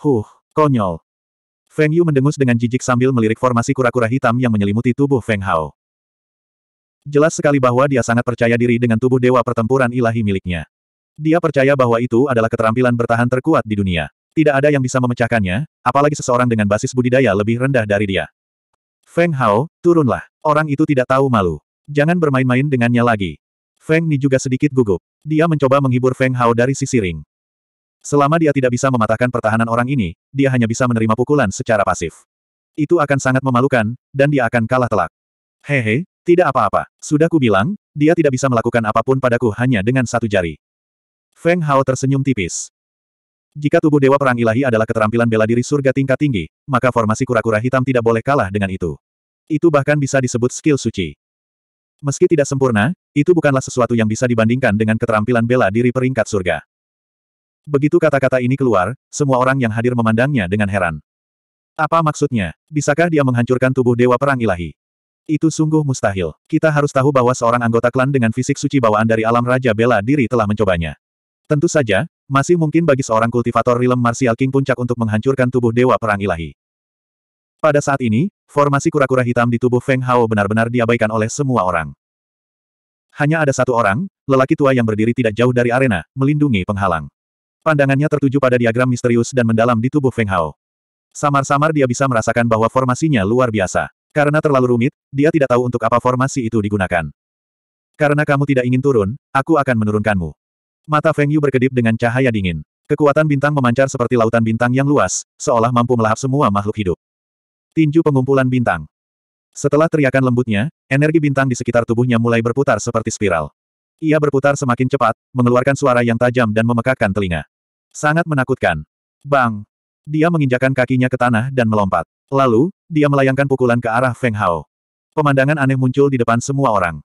Huh, konyol. Feng Yu mendengus dengan jijik sambil melirik formasi kura-kura hitam yang menyelimuti tubuh Feng Hao. Jelas sekali bahwa dia sangat percaya diri dengan tubuh dewa pertempuran ilahi miliknya. Dia percaya bahwa itu adalah keterampilan bertahan terkuat di dunia. Tidak ada yang bisa memecahkannya, apalagi seseorang dengan basis budidaya lebih rendah dari dia. Feng Hao, turunlah. Orang itu tidak tahu malu. Jangan bermain-main dengannya lagi. Feng Ni juga sedikit gugup. Dia mencoba menghibur Feng Hao dari sisi ring. Selama dia tidak bisa mematahkan pertahanan orang ini, dia hanya bisa menerima pukulan secara pasif. Itu akan sangat memalukan, dan dia akan kalah telak. Hehe, tidak apa-apa. Sudah kubilang, dia tidak bisa melakukan apapun padaku hanya dengan satu jari. Feng Hao tersenyum tipis. Jika tubuh Dewa Perang Ilahi adalah keterampilan bela diri surga tingkat tinggi, maka formasi kura-kura hitam tidak boleh kalah dengan itu. Itu bahkan bisa disebut skill suci. Meski tidak sempurna, itu bukanlah sesuatu yang bisa dibandingkan dengan keterampilan bela diri peringkat surga. Begitu kata-kata ini keluar, semua orang yang hadir memandangnya dengan heran. Apa maksudnya? Bisakah dia menghancurkan tubuh Dewa Perang Ilahi? Itu sungguh mustahil. Kita harus tahu bahwa seorang anggota klan dengan fisik suci bawaan dari alam Raja Bela Diri telah mencobanya. Tentu saja, masih mungkin bagi seorang kultivator Rilem Martial King Puncak untuk menghancurkan tubuh Dewa Perang Ilahi. Pada saat ini, formasi kura-kura hitam di tubuh Feng Hao benar-benar diabaikan oleh semua orang. Hanya ada satu orang, lelaki tua yang berdiri tidak jauh dari arena, melindungi penghalang. Pandangannya tertuju pada diagram misterius dan mendalam di tubuh Feng Hao. Samar-samar dia bisa merasakan bahwa formasinya luar biasa. Karena terlalu rumit, dia tidak tahu untuk apa formasi itu digunakan. Karena kamu tidak ingin turun, aku akan menurunkanmu. Mata Feng Yu berkedip dengan cahaya dingin. Kekuatan bintang memancar seperti lautan bintang yang luas, seolah mampu melahap semua makhluk hidup. Tinju pengumpulan bintang. Setelah teriakan lembutnya, energi bintang di sekitar tubuhnya mulai berputar seperti spiral. Ia berputar semakin cepat, mengeluarkan suara yang tajam dan memekakkan telinga. Sangat menakutkan. Bang! Dia menginjakan kakinya ke tanah dan melompat. Lalu, dia melayangkan pukulan ke arah Feng Hao. Pemandangan aneh muncul di depan semua orang.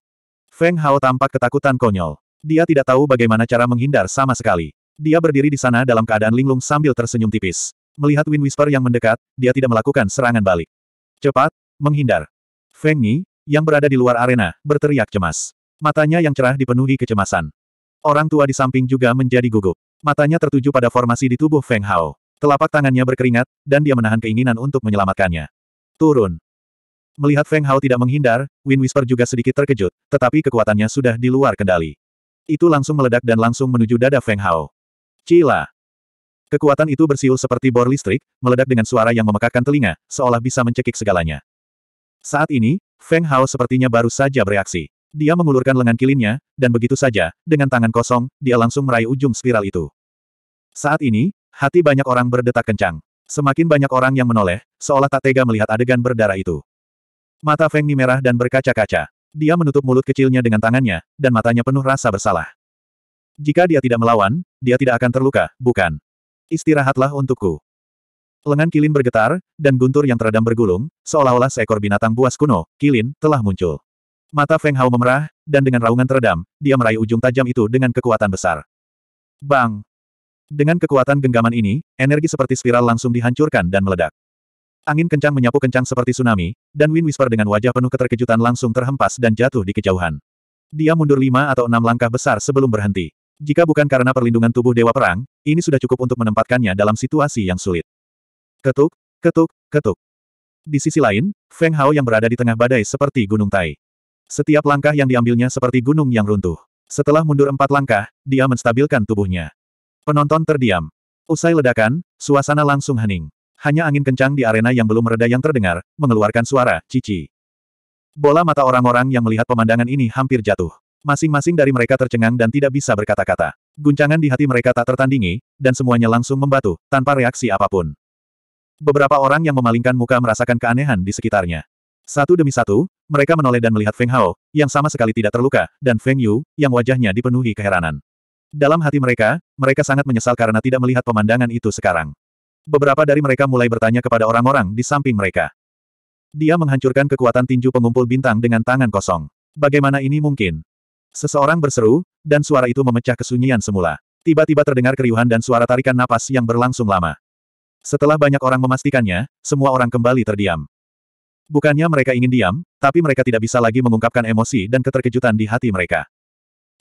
Feng Hao tampak ketakutan konyol. Dia tidak tahu bagaimana cara menghindar sama sekali. Dia berdiri di sana dalam keadaan linglung sambil tersenyum tipis. Melihat Wind Whisper yang mendekat, dia tidak melakukan serangan balik. Cepat, menghindar. Feng Ni, yang berada di luar arena, berteriak cemas. Matanya yang cerah dipenuhi kecemasan. Orang tua di samping juga menjadi gugup. Matanya tertuju pada formasi di tubuh Feng Hao. Telapak tangannya berkeringat, dan dia menahan keinginan untuk menyelamatkannya. Turun. Melihat Feng Hao tidak menghindar, Win Whisper juga sedikit terkejut, tetapi kekuatannya sudah di luar kendali. Itu langsung meledak dan langsung menuju dada Feng Hao. Cila. Kekuatan itu bersiul seperti bor listrik, meledak dengan suara yang memekakkan telinga, seolah bisa mencekik segalanya. Saat ini, Feng Hao sepertinya baru saja bereaksi. Dia mengulurkan lengan kilinnya, dan begitu saja, dengan tangan kosong, dia langsung meraih ujung spiral itu. Saat ini, hati banyak orang berdetak kencang. Semakin banyak orang yang menoleh, seolah tak tega melihat adegan berdarah itu. Mata Feng Ni merah dan berkaca-kaca. Dia menutup mulut kecilnya dengan tangannya, dan matanya penuh rasa bersalah. Jika dia tidak melawan, dia tidak akan terluka, bukan? Istirahatlah untukku. Lengan kilin bergetar, dan guntur yang teredam bergulung, seolah-olah seekor binatang buas kuno, kilin, telah muncul. Mata Feng Hao memerah, dan dengan raungan teredam, dia meraih ujung tajam itu dengan kekuatan besar. Bang! Dengan kekuatan genggaman ini, energi seperti spiral langsung dihancurkan dan meledak. Angin kencang menyapu kencang seperti tsunami, dan Win Whisper dengan wajah penuh keterkejutan langsung terhempas dan jatuh di kejauhan. Dia mundur lima atau enam langkah besar sebelum berhenti. Jika bukan karena perlindungan tubuh Dewa Perang, ini sudah cukup untuk menempatkannya dalam situasi yang sulit. Ketuk, ketuk, ketuk. Di sisi lain, Feng Hao yang berada di tengah badai seperti gunung tai. Setiap langkah yang diambilnya seperti gunung yang runtuh. Setelah mundur empat langkah, dia menstabilkan tubuhnya. Penonton terdiam. Usai ledakan, suasana langsung hening. Hanya angin kencang di arena yang belum mereda yang terdengar, mengeluarkan suara, cici. Bola mata orang-orang yang melihat pemandangan ini hampir jatuh. Masing-masing dari mereka tercengang dan tidak bisa berkata-kata. Guncangan di hati mereka tak tertandingi, dan semuanya langsung membatu, tanpa reaksi apapun. Beberapa orang yang memalingkan muka merasakan keanehan di sekitarnya. Satu demi satu, mereka menoleh dan melihat Feng Hao, yang sama sekali tidak terluka, dan Feng Yu, yang wajahnya dipenuhi keheranan. Dalam hati mereka, mereka sangat menyesal karena tidak melihat pemandangan itu sekarang. Beberapa dari mereka mulai bertanya kepada orang-orang di samping mereka. Dia menghancurkan kekuatan tinju pengumpul bintang dengan tangan kosong. Bagaimana ini mungkin? Seseorang berseru, dan suara itu memecah kesunyian semula. Tiba-tiba terdengar keriuhan dan suara tarikan napas yang berlangsung lama. Setelah banyak orang memastikannya, semua orang kembali terdiam. Bukannya mereka ingin diam, tapi mereka tidak bisa lagi mengungkapkan emosi dan keterkejutan di hati mereka.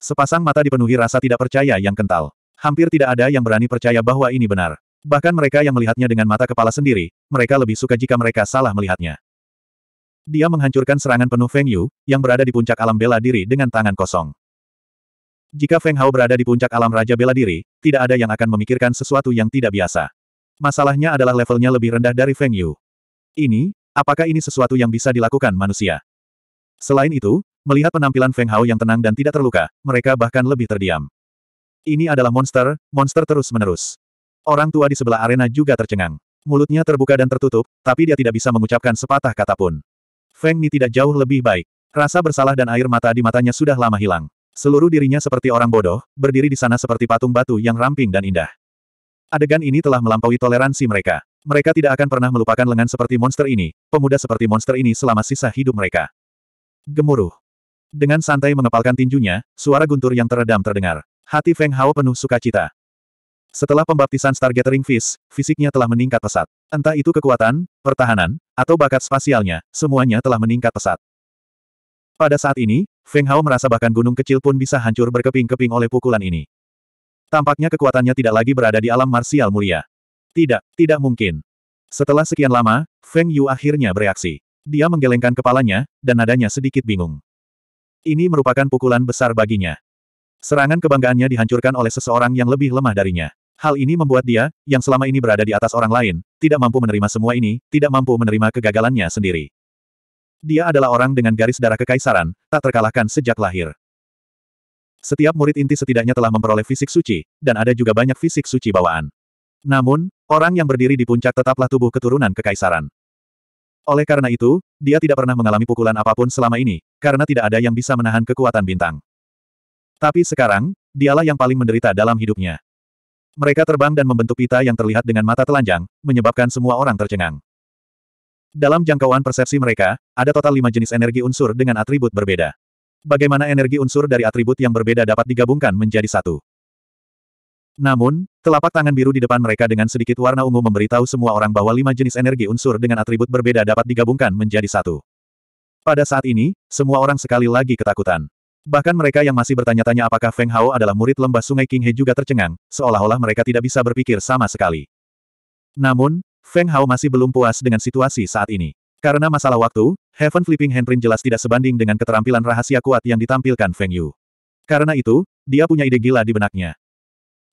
Sepasang mata dipenuhi rasa tidak percaya yang kental. Hampir tidak ada yang berani percaya bahwa ini benar. Bahkan mereka yang melihatnya dengan mata kepala sendiri, mereka lebih suka jika mereka salah melihatnya. Dia menghancurkan serangan penuh Feng Yu, yang berada di puncak alam bela diri dengan tangan kosong. Jika Feng Hao berada di puncak alam Raja Bela Diri, tidak ada yang akan memikirkan sesuatu yang tidak biasa. Masalahnya adalah levelnya lebih rendah dari Feng Yu. Ini, Apakah ini sesuatu yang bisa dilakukan manusia? Selain itu, melihat penampilan Feng Hao yang tenang dan tidak terluka, mereka bahkan lebih terdiam. Ini adalah monster, monster terus-menerus. Orang tua di sebelah arena juga tercengang. Mulutnya terbuka dan tertutup, tapi dia tidak bisa mengucapkan sepatah kata pun. Feng Ni tidak jauh lebih baik. Rasa bersalah dan air mata di matanya sudah lama hilang. Seluruh dirinya seperti orang bodoh, berdiri di sana seperti patung batu yang ramping dan indah. Adegan ini telah melampaui toleransi mereka. Mereka tidak akan pernah melupakan lengan seperti monster ini, pemuda seperti monster ini selama sisa hidup mereka. Gemuruh. Dengan santai mengepalkan tinjunya, suara guntur yang teredam terdengar. Hati Feng Hao penuh sukacita. Setelah pembaptisan Stargate Ring Fist, fisiknya telah meningkat pesat. Entah itu kekuatan, pertahanan, atau bakat spasialnya, semuanya telah meningkat pesat. Pada saat ini, Feng Hao merasa bahkan gunung kecil pun bisa hancur berkeping-keping oleh pukulan ini. Tampaknya kekuatannya tidak lagi berada di alam marsial mulia. Tidak, tidak mungkin. Setelah sekian lama, Feng Yu akhirnya bereaksi. Dia menggelengkan kepalanya, dan nadanya sedikit bingung. Ini merupakan pukulan besar baginya. Serangan kebanggaannya dihancurkan oleh seseorang yang lebih lemah darinya. Hal ini membuat dia, yang selama ini berada di atas orang lain, tidak mampu menerima semua ini, tidak mampu menerima kegagalannya sendiri. Dia adalah orang dengan garis darah kekaisaran, tak terkalahkan sejak lahir. Setiap murid inti setidaknya telah memperoleh fisik suci, dan ada juga banyak fisik suci bawaan. Namun, Orang yang berdiri di puncak tetaplah tubuh keturunan kekaisaran. Oleh karena itu, dia tidak pernah mengalami pukulan apapun selama ini, karena tidak ada yang bisa menahan kekuatan bintang. Tapi sekarang, dialah yang paling menderita dalam hidupnya. Mereka terbang dan membentuk pita yang terlihat dengan mata telanjang, menyebabkan semua orang tercengang. Dalam jangkauan persepsi mereka, ada total lima jenis energi unsur dengan atribut berbeda. Bagaimana energi unsur dari atribut yang berbeda dapat digabungkan menjadi satu? Namun, telapak tangan biru di depan mereka dengan sedikit warna ungu memberitahu semua orang bahwa lima jenis energi unsur dengan atribut berbeda dapat digabungkan menjadi satu. Pada saat ini, semua orang sekali lagi ketakutan. Bahkan mereka yang masih bertanya-tanya apakah Feng Hao adalah murid lembah sungai King He juga tercengang, seolah-olah mereka tidak bisa berpikir sama sekali. Namun, Feng Hao masih belum puas dengan situasi saat ini. Karena masalah waktu, Heaven Flipping Handprint jelas tidak sebanding dengan keterampilan rahasia kuat yang ditampilkan Feng Yu. Karena itu, dia punya ide gila di benaknya.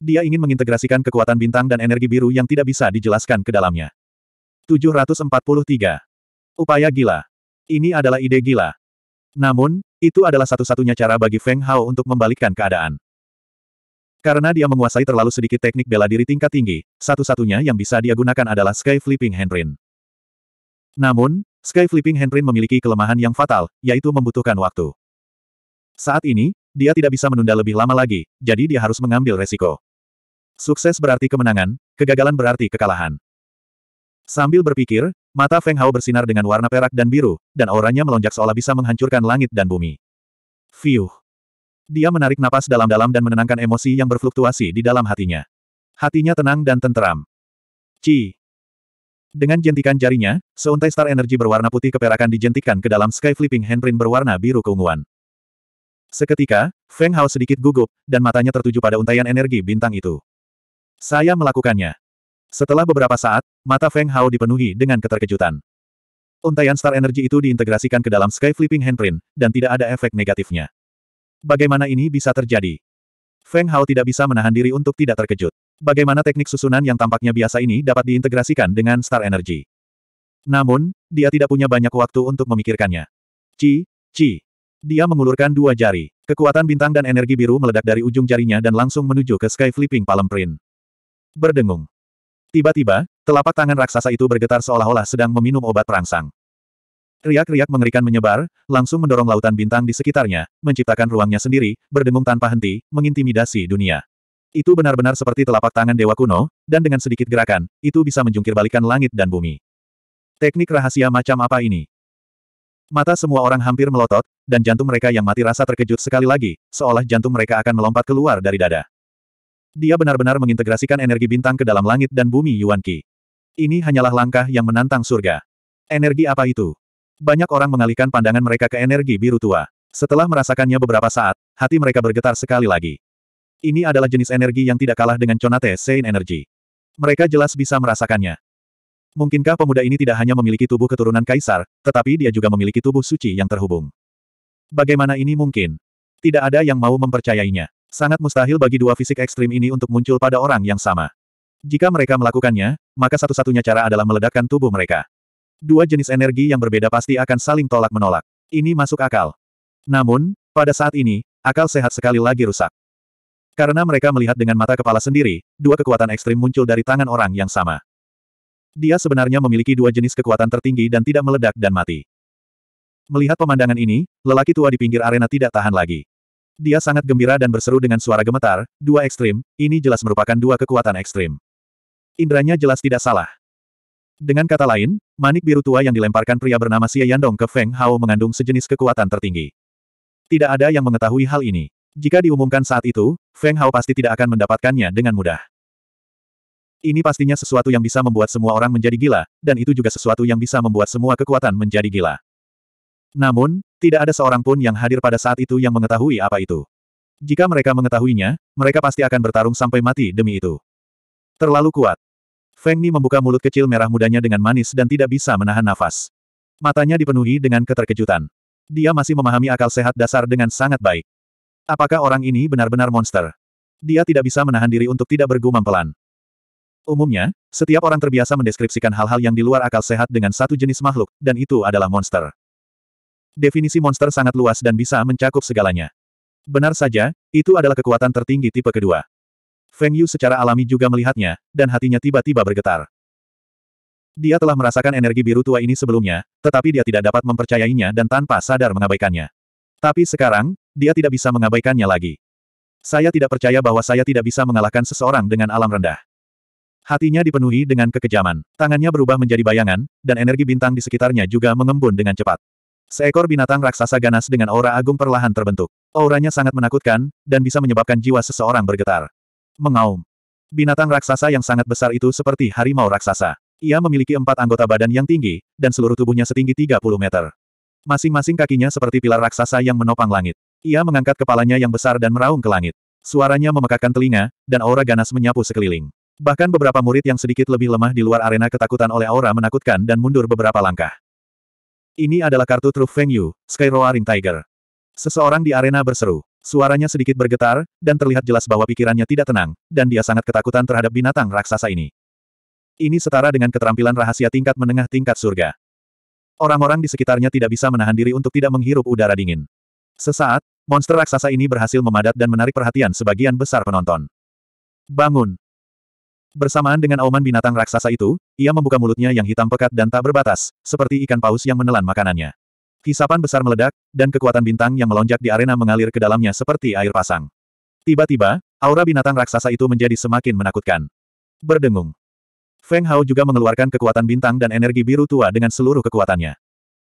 Dia ingin mengintegrasikan kekuatan bintang dan energi biru yang tidak bisa dijelaskan ke dalamnya. 743. Upaya gila. Ini adalah ide gila. Namun, itu adalah satu-satunya cara bagi Feng Hao untuk membalikkan keadaan. Karena dia menguasai terlalu sedikit teknik bela diri tingkat tinggi, satu-satunya yang bisa dia gunakan adalah Sky Flipping Handprint. Namun, Sky Flipping Handprint memiliki kelemahan yang fatal, yaitu membutuhkan waktu. Saat ini, dia tidak bisa menunda lebih lama lagi, jadi dia harus mengambil resiko. Sukses berarti kemenangan, kegagalan berarti kekalahan. Sambil berpikir, mata Feng Hao bersinar dengan warna perak dan biru, dan auranya melonjak seolah bisa menghancurkan langit dan bumi. Fiuh. Dia menarik napas dalam-dalam dan menenangkan emosi yang berfluktuasi di dalam hatinya. Hatinya tenang dan tenteram. Ci. Dengan jentikan jarinya, seuntai star energi berwarna putih keperakan dijentikan ke dalam sky flipping handprint berwarna biru keunguan. Seketika, Feng Hao sedikit gugup, dan matanya tertuju pada untaian energi bintang itu. Saya melakukannya. Setelah beberapa saat, mata Feng Hao dipenuhi dengan keterkejutan. Untaian star energi itu diintegrasikan ke dalam Sky Flipping Handprint, dan tidak ada efek negatifnya. Bagaimana ini bisa terjadi? Feng Hao tidak bisa menahan diri untuk tidak terkejut. Bagaimana teknik susunan yang tampaknya biasa ini dapat diintegrasikan dengan star energi? Namun, dia tidak punya banyak waktu untuk memikirkannya. Ci, ci. Dia mengulurkan dua jari. Kekuatan bintang dan energi biru meledak dari ujung jarinya dan langsung menuju ke Sky Flipping Palm Print. Berdengung. Tiba-tiba, telapak tangan raksasa itu bergetar seolah-olah sedang meminum obat perangsang. Riak-riak mengerikan menyebar, langsung mendorong lautan bintang di sekitarnya, menciptakan ruangnya sendiri, berdengung tanpa henti, mengintimidasi dunia. Itu benar-benar seperti telapak tangan dewa kuno, dan dengan sedikit gerakan, itu bisa menjungkir langit dan bumi. Teknik rahasia macam apa ini? Mata semua orang hampir melotot, dan jantung mereka yang mati rasa terkejut sekali lagi, seolah jantung mereka akan melompat keluar dari dada. Dia benar-benar mengintegrasikan energi bintang ke dalam langit dan bumi Yuan Qi. Ini hanyalah langkah yang menantang surga. Energi apa itu? Banyak orang mengalihkan pandangan mereka ke energi biru tua. Setelah merasakannya beberapa saat, hati mereka bergetar sekali lagi. Ini adalah jenis energi yang tidak kalah dengan Conate Sein Energy. Mereka jelas bisa merasakannya. Mungkinkah pemuda ini tidak hanya memiliki tubuh keturunan kaisar, tetapi dia juga memiliki tubuh suci yang terhubung? Bagaimana ini mungkin? Tidak ada yang mau mempercayainya. Sangat mustahil bagi dua fisik ekstrim ini untuk muncul pada orang yang sama. Jika mereka melakukannya, maka satu-satunya cara adalah meledakkan tubuh mereka. Dua jenis energi yang berbeda pasti akan saling tolak-menolak. Ini masuk akal. Namun, pada saat ini, akal sehat sekali lagi rusak. Karena mereka melihat dengan mata kepala sendiri, dua kekuatan ekstrim muncul dari tangan orang yang sama. Dia sebenarnya memiliki dua jenis kekuatan tertinggi dan tidak meledak dan mati. Melihat pemandangan ini, lelaki tua di pinggir arena tidak tahan lagi. Dia sangat gembira dan berseru dengan suara gemetar, dua ekstrim, ini jelas merupakan dua kekuatan ekstrim. Indranya jelas tidak salah. Dengan kata lain, manik biru tua yang dilemparkan pria bernama Xie Yandong ke Feng Hao mengandung sejenis kekuatan tertinggi. Tidak ada yang mengetahui hal ini. Jika diumumkan saat itu, Feng Hao pasti tidak akan mendapatkannya dengan mudah. Ini pastinya sesuatu yang bisa membuat semua orang menjadi gila, dan itu juga sesuatu yang bisa membuat semua kekuatan menjadi gila. Namun, tidak ada seorang pun yang hadir pada saat itu yang mengetahui apa itu. Jika mereka mengetahuinya, mereka pasti akan bertarung sampai mati demi itu. Terlalu kuat. Feng Ni membuka mulut kecil merah mudanya dengan manis dan tidak bisa menahan nafas. Matanya dipenuhi dengan keterkejutan. Dia masih memahami akal sehat dasar dengan sangat baik. Apakah orang ini benar-benar monster? Dia tidak bisa menahan diri untuk tidak bergumam pelan. Umumnya, setiap orang terbiasa mendeskripsikan hal-hal yang di luar akal sehat dengan satu jenis makhluk, dan itu adalah monster. Definisi monster sangat luas dan bisa mencakup segalanya. Benar saja, itu adalah kekuatan tertinggi tipe kedua. Feng Yu secara alami juga melihatnya, dan hatinya tiba-tiba bergetar. Dia telah merasakan energi biru tua ini sebelumnya, tetapi dia tidak dapat mempercayainya dan tanpa sadar mengabaikannya. Tapi sekarang, dia tidak bisa mengabaikannya lagi. Saya tidak percaya bahwa saya tidak bisa mengalahkan seseorang dengan alam rendah. Hatinya dipenuhi dengan kekejaman, tangannya berubah menjadi bayangan, dan energi bintang di sekitarnya juga mengembun dengan cepat. Seekor binatang raksasa ganas dengan aura agung perlahan terbentuk. Auranya sangat menakutkan, dan bisa menyebabkan jiwa seseorang bergetar. Mengaum. Binatang raksasa yang sangat besar itu seperti harimau raksasa. Ia memiliki empat anggota badan yang tinggi, dan seluruh tubuhnya setinggi 30 meter. Masing-masing kakinya seperti pilar raksasa yang menopang langit. Ia mengangkat kepalanya yang besar dan meraung ke langit. Suaranya memekakkan telinga, dan aura ganas menyapu sekeliling. Bahkan beberapa murid yang sedikit lebih lemah di luar arena ketakutan oleh aura menakutkan dan mundur beberapa langkah. Ini adalah kartu truf venue Yu, Sky Roaring Tiger. Seseorang di arena berseru. Suaranya sedikit bergetar, dan terlihat jelas bahwa pikirannya tidak tenang, dan dia sangat ketakutan terhadap binatang raksasa ini. Ini setara dengan keterampilan rahasia tingkat menengah tingkat surga. Orang-orang di sekitarnya tidak bisa menahan diri untuk tidak menghirup udara dingin. Sesaat, monster raksasa ini berhasil memadat dan menarik perhatian sebagian besar penonton. Bangun! Bersamaan dengan auman binatang raksasa itu, ia membuka mulutnya yang hitam pekat dan tak berbatas, seperti ikan paus yang menelan makanannya. Hisapan besar meledak, dan kekuatan bintang yang melonjak di arena mengalir ke dalamnya seperti air pasang. Tiba-tiba, aura binatang raksasa itu menjadi semakin menakutkan. Berdengung. Feng Hao juga mengeluarkan kekuatan bintang dan energi biru tua dengan seluruh kekuatannya.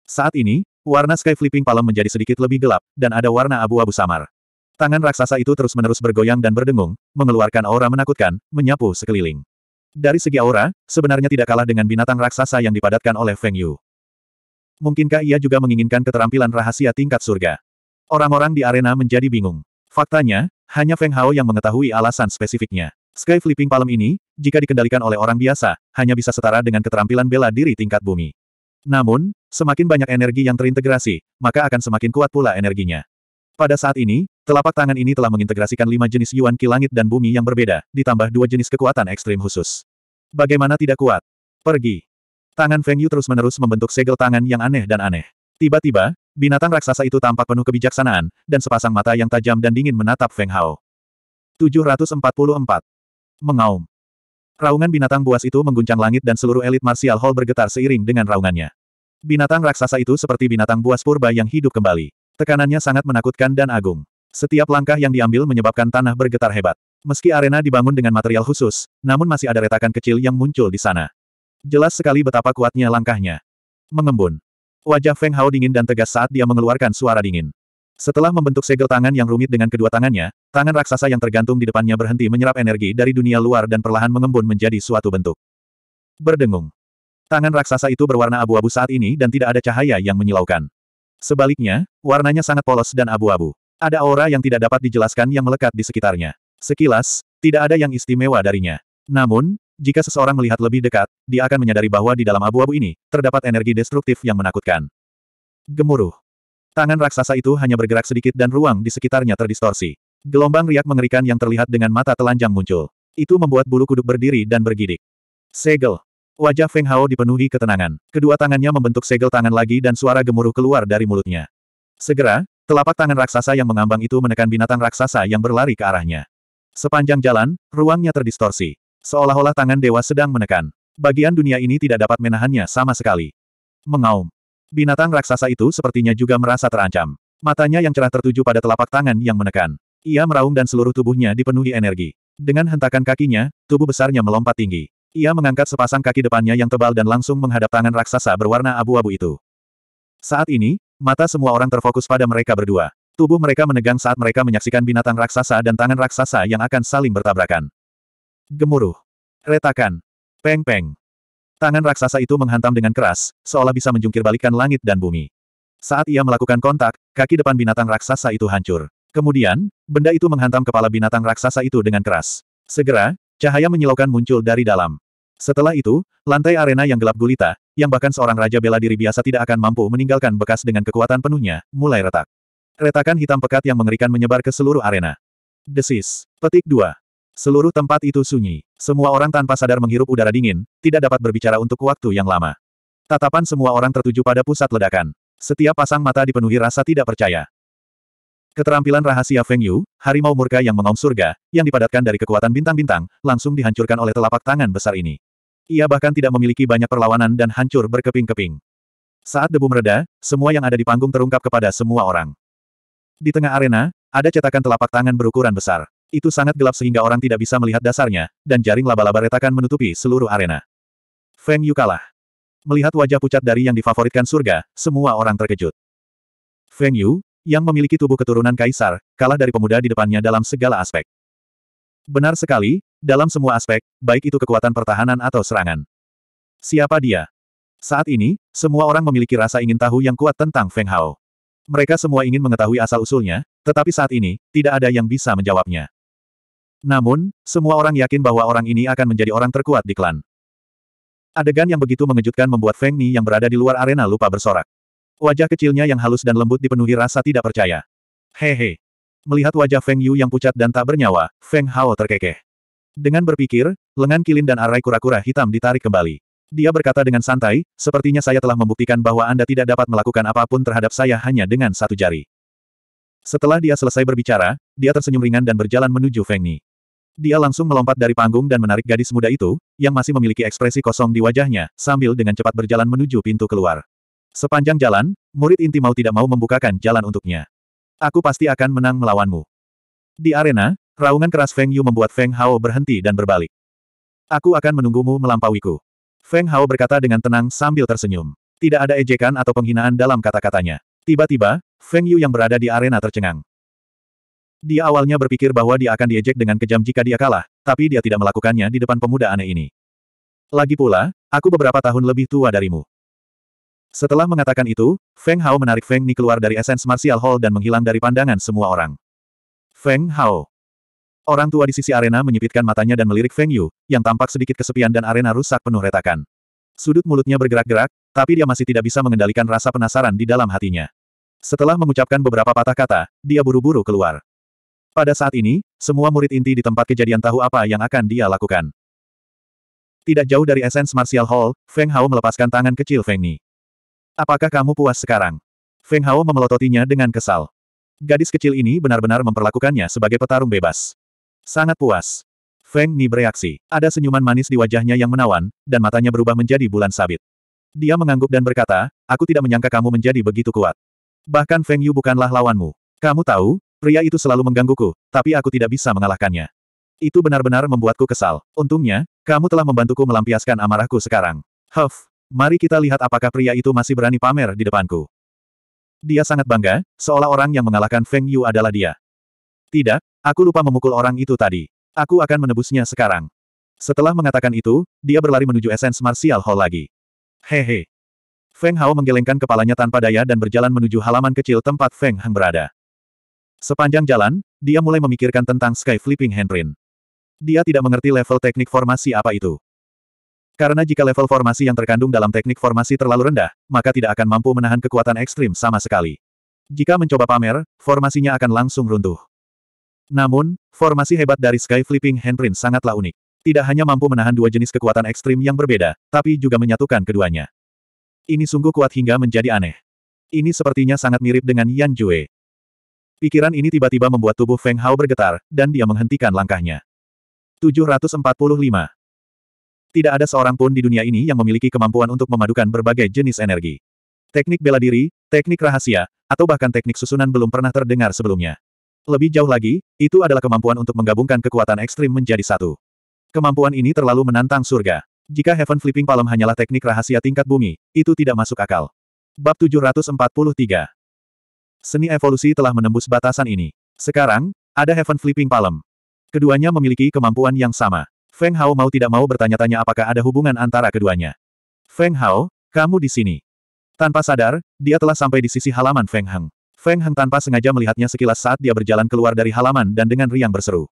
Saat ini, warna sky flipping palem menjadi sedikit lebih gelap, dan ada warna abu-abu samar. Tangan raksasa itu terus-menerus bergoyang dan berdengung, mengeluarkan aura menakutkan, menyapu sekeliling. Dari segi aura, sebenarnya tidak kalah dengan binatang raksasa yang dipadatkan oleh Feng Yu. Mungkinkah ia juga menginginkan keterampilan rahasia tingkat surga? Orang-orang di arena menjadi bingung. Faktanya, hanya Feng Hao yang mengetahui alasan spesifiknya. Sky Flipping Palm ini, jika dikendalikan oleh orang biasa, hanya bisa setara dengan keterampilan bela diri tingkat bumi. Namun, semakin banyak energi yang terintegrasi, maka akan semakin kuat pula energinya. Pada saat ini, Telapak tangan ini telah mengintegrasikan lima jenis Yuan Qi langit dan bumi yang berbeda, ditambah dua jenis kekuatan ekstrim khusus. Bagaimana tidak kuat? Pergi. Tangan Feng Yu terus-menerus membentuk segel tangan yang aneh dan aneh. Tiba-tiba, binatang raksasa itu tampak penuh kebijaksanaan, dan sepasang mata yang tajam dan dingin menatap Feng Hao. 744. Mengaum. Raungan binatang buas itu mengguncang langit dan seluruh elit martial hall bergetar seiring dengan raungannya. Binatang raksasa itu seperti binatang buas purba yang hidup kembali. Tekanannya sangat menakutkan dan agung. Setiap langkah yang diambil menyebabkan tanah bergetar hebat. Meski arena dibangun dengan material khusus, namun masih ada retakan kecil yang muncul di sana. Jelas sekali betapa kuatnya langkahnya. Mengembun. Wajah Feng Hao dingin dan tegas saat dia mengeluarkan suara dingin. Setelah membentuk segel tangan yang rumit dengan kedua tangannya, tangan raksasa yang tergantung di depannya berhenti menyerap energi dari dunia luar dan perlahan mengembun menjadi suatu bentuk. Berdengung. Tangan raksasa itu berwarna abu-abu saat ini dan tidak ada cahaya yang menyilaukan. Sebaliknya, warnanya sangat polos dan abu-abu. Ada aura yang tidak dapat dijelaskan yang melekat di sekitarnya. Sekilas, tidak ada yang istimewa darinya. Namun, jika seseorang melihat lebih dekat, dia akan menyadari bahwa di dalam abu-abu ini, terdapat energi destruktif yang menakutkan. Gemuruh. Tangan raksasa itu hanya bergerak sedikit dan ruang di sekitarnya terdistorsi. Gelombang riak mengerikan yang terlihat dengan mata telanjang muncul. Itu membuat bulu kuduk berdiri dan bergidik. Segel. Wajah Feng Hao dipenuhi ketenangan. Kedua tangannya membentuk segel tangan lagi dan suara gemuruh keluar dari mulutnya. Segera, Telapak tangan raksasa yang mengambang itu menekan binatang raksasa yang berlari ke arahnya. Sepanjang jalan, ruangnya terdistorsi. Seolah-olah tangan dewa sedang menekan. Bagian dunia ini tidak dapat menahannya sama sekali. Mengaum. Binatang raksasa itu sepertinya juga merasa terancam. Matanya yang cerah tertuju pada telapak tangan yang menekan. Ia meraung dan seluruh tubuhnya dipenuhi energi. Dengan hentakan kakinya, tubuh besarnya melompat tinggi. Ia mengangkat sepasang kaki depannya yang tebal dan langsung menghadap tangan raksasa berwarna abu-abu itu. Saat ini, Mata semua orang terfokus pada mereka berdua. Tubuh mereka menegang saat mereka menyaksikan binatang raksasa dan tangan raksasa yang akan saling bertabrakan. Gemuruh. Retakan. Peng-peng. Tangan raksasa itu menghantam dengan keras, seolah bisa menjungkir langit dan bumi. Saat ia melakukan kontak, kaki depan binatang raksasa itu hancur. Kemudian, benda itu menghantam kepala binatang raksasa itu dengan keras. Segera, cahaya menyilaukan muncul dari dalam. Setelah itu, lantai arena yang gelap gulita, yang bahkan seorang raja bela diri biasa tidak akan mampu meninggalkan bekas dengan kekuatan penuhnya, mulai retak. Retakan hitam pekat yang mengerikan menyebar ke seluruh arena. Desis. Petik 2. Seluruh tempat itu sunyi. Semua orang tanpa sadar menghirup udara dingin, tidak dapat berbicara untuk waktu yang lama. Tatapan semua orang tertuju pada pusat ledakan. Setiap pasang mata dipenuhi rasa tidak percaya. Keterampilan rahasia Feng Yu, harimau murka yang mengaum surga, yang dipadatkan dari kekuatan bintang-bintang, langsung dihancurkan oleh telapak tangan besar ini. Ia bahkan tidak memiliki banyak perlawanan dan hancur berkeping-keping. Saat debu mereda, semua yang ada di panggung terungkap kepada semua orang. Di tengah arena, ada cetakan telapak tangan berukuran besar. Itu sangat gelap sehingga orang tidak bisa melihat dasarnya, dan jaring laba-laba retakan menutupi seluruh arena. Feng Yu kalah. Melihat wajah pucat dari yang difavoritkan surga, semua orang terkejut. Feng Yu, yang memiliki tubuh keturunan kaisar, kalah dari pemuda di depannya dalam segala aspek. Benar sekali, dalam semua aspek, baik itu kekuatan pertahanan atau serangan. Siapa dia? Saat ini, semua orang memiliki rasa ingin tahu yang kuat tentang Feng Hao. Mereka semua ingin mengetahui asal-usulnya, tetapi saat ini, tidak ada yang bisa menjawabnya. Namun, semua orang yakin bahwa orang ini akan menjadi orang terkuat di klan. Adegan yang begitu mengejutkan membuat Feng Ni yang berada di luar arena lupa bersorak. Wajah kecilnya yang halus dan lembut dipenuhi rasa tidak percaya. Hehe, Melihat wajah Feng Yu yang pucat dan tak bernyawa, Feng Hao terkekeh. Dengan berpikir, lengan Kilin dan arai kura-kura hitam ditarik kembali. Dia berkata dengan santai, sepertinya saya telah membuktikan bahwa Anda tidak dapat melakukan apapun terhadap saya hanya dengan satu jari. Setelah dia selesai berbicara, dia tersenyum ringan dan berjalan menuju Feng Ni. Dia langsung melompat dari panggung dan menarik gadis muda itu, yang masih memiliki ekspresi kosong di wajahnya, sambil dengan cepat berjalan menuju pintu keluar. Sepanjang jalan, murid inti mau tidak mau membukakan jalan untuknya. Aku pasti akan menang melawanmu. Di arena, Raungan keras Feng Yu membuat Feng Hao berhenti dan berbalik. Aku akan menunggumu melampauiku. Feng Hao berkata dengan tenang sambil tersenyum. Tidak ada ejekan atau penghinaan dalam kata-katanya. Tiba-tiba, Feng Yu yang berada di arena tercengang. Dia awalnya berpikir bahwa dia akan diejek dengan kejam jika dia kalah, tapi dia tidak melakukannya di depan pemuda aneh ini. Lagi pula, aku beberapa tahun lebih tua darimu. Setelah mengatakan itu, Feng Hao menarik Feng Ni keluar dari Essence martial hall dan menghilang dari pandangan semua orang. Feng Hao, Orang tua di sisi arena menyipitkan matanya dan melirik Feng Yu, yang tampak sedikit kesepian dan arena rusak penuh retakan. Sudut mulutnya bergerak-gerak, tapi dia masih tidak bisa mengendalikan rasa penasaran di dalam hatinya. Setelah mengucapkan beberapa patah kata, dia buru-buru keluar. Pada saat ini, semua murid inti di tempat kejadian tahu apa yang akan dia lakukan. Tidak jauh dari Essence Martial Hall, Feng Hao melepaskan tangan kecil Feng Ni. Apakah kamu puas sekarang? Feng Hao memelototinya dengan kesal. Gadis kecil ini benar-benar memperlakukannya sebagai petarung bebas. Sangat puas. Feng Ni bereaksi. Ada senyuman manis di wajahnya yang menawan, dan matanya berubah menjadi bulan sabit. Dia mengangguk dan berkata, aku tidak menyangka kamu menjadi begitu kuat. Bahkan Feng Yu bukanlah lawanmu. Kamu tahu, pria itu selalu menggangguku, tapi aku tidak bisa mengalahkannya. Itu benar-benar membuatku kesal. Untungnya, kamu telah membantuku melampiaskan amarahku sekarang. Huff, mari kita lihat apakah pria itu masih berani pamer di depanku. Dia sangat bangga, seolah orang yang mengalahkan Feng Yu adalah dia. Tidak, aku lupa memukul orang itu tadi. Aku akan menebusnya sekarang. Setelah mengatakan itu, dia berlari menuju Essence Martial Hall lagi. Hehe. Feng Hao menggelengkan kepalanya tanpa daya dan berjalan menuju halaman kecil tempat Feng Heng berada. Sepanjang jalan, dia mulai memikirkan tentang Sky Flipping Handprint. Dia tidak mengerti level teknik formasi apa itu. Karena jika level formasi yang terkandung dalam teknik formasi terlalu rendah, maka tidak akan mampu menahan kekuatan ekstrim sama sekali. Jika mencoba pamer, formasinya akan langsung runtuh. Namun, formasi hebat dari Sky Flipping Handprint sangatlah unik. Tidak hanya mampu menahan dua jenis kekuatan ekstrim yang berbeda, tapi juga menyatukan keduanya. Ini sungguh kuat hingga menjadi aneh. Ini sepertinya sangat mirip dengan Yan Jue. Pikiran ini tiba-tiba membuat tubuh Feng Hao bergetar, dan dia menghentikan langkahnya. 745. Tidak ada seorang pun di dunia ini yang memiliki kemampuan untuk memadukan berbagai jenis energi. Teknik bela diri, teknik rahasia, atau bahkan teknik susunan belum pernah terdengar sebelumnya. Lebih jauh lagi, itu adalah kemampuan untuk menggabungkan kekuatan ekstrim menjadi satu. Kemampuan ini terlalu menantang surga. Jika Heaven Flipping Palm hanyalah teknik rahasia tingkat bumi, itu tidak masuk akal. Bab 743 Seni evolusi telah menembus batasan ini. Sekarang, ada Heaven Flipping Palm. Keduanya memiliki kemampuan yang sama. Feng Hao mau tidak mau bertanya-tanya apakah ada hubungan antara keduanya. Feng Hao, kamu di sini. Tanpa sadar, dia telah sampai di sisi halaman Feng Heng. Feng Heng tanpa sengaja melihatnya sekilas saat dia berjalan keluar dari halaman dan dengan riang berseru.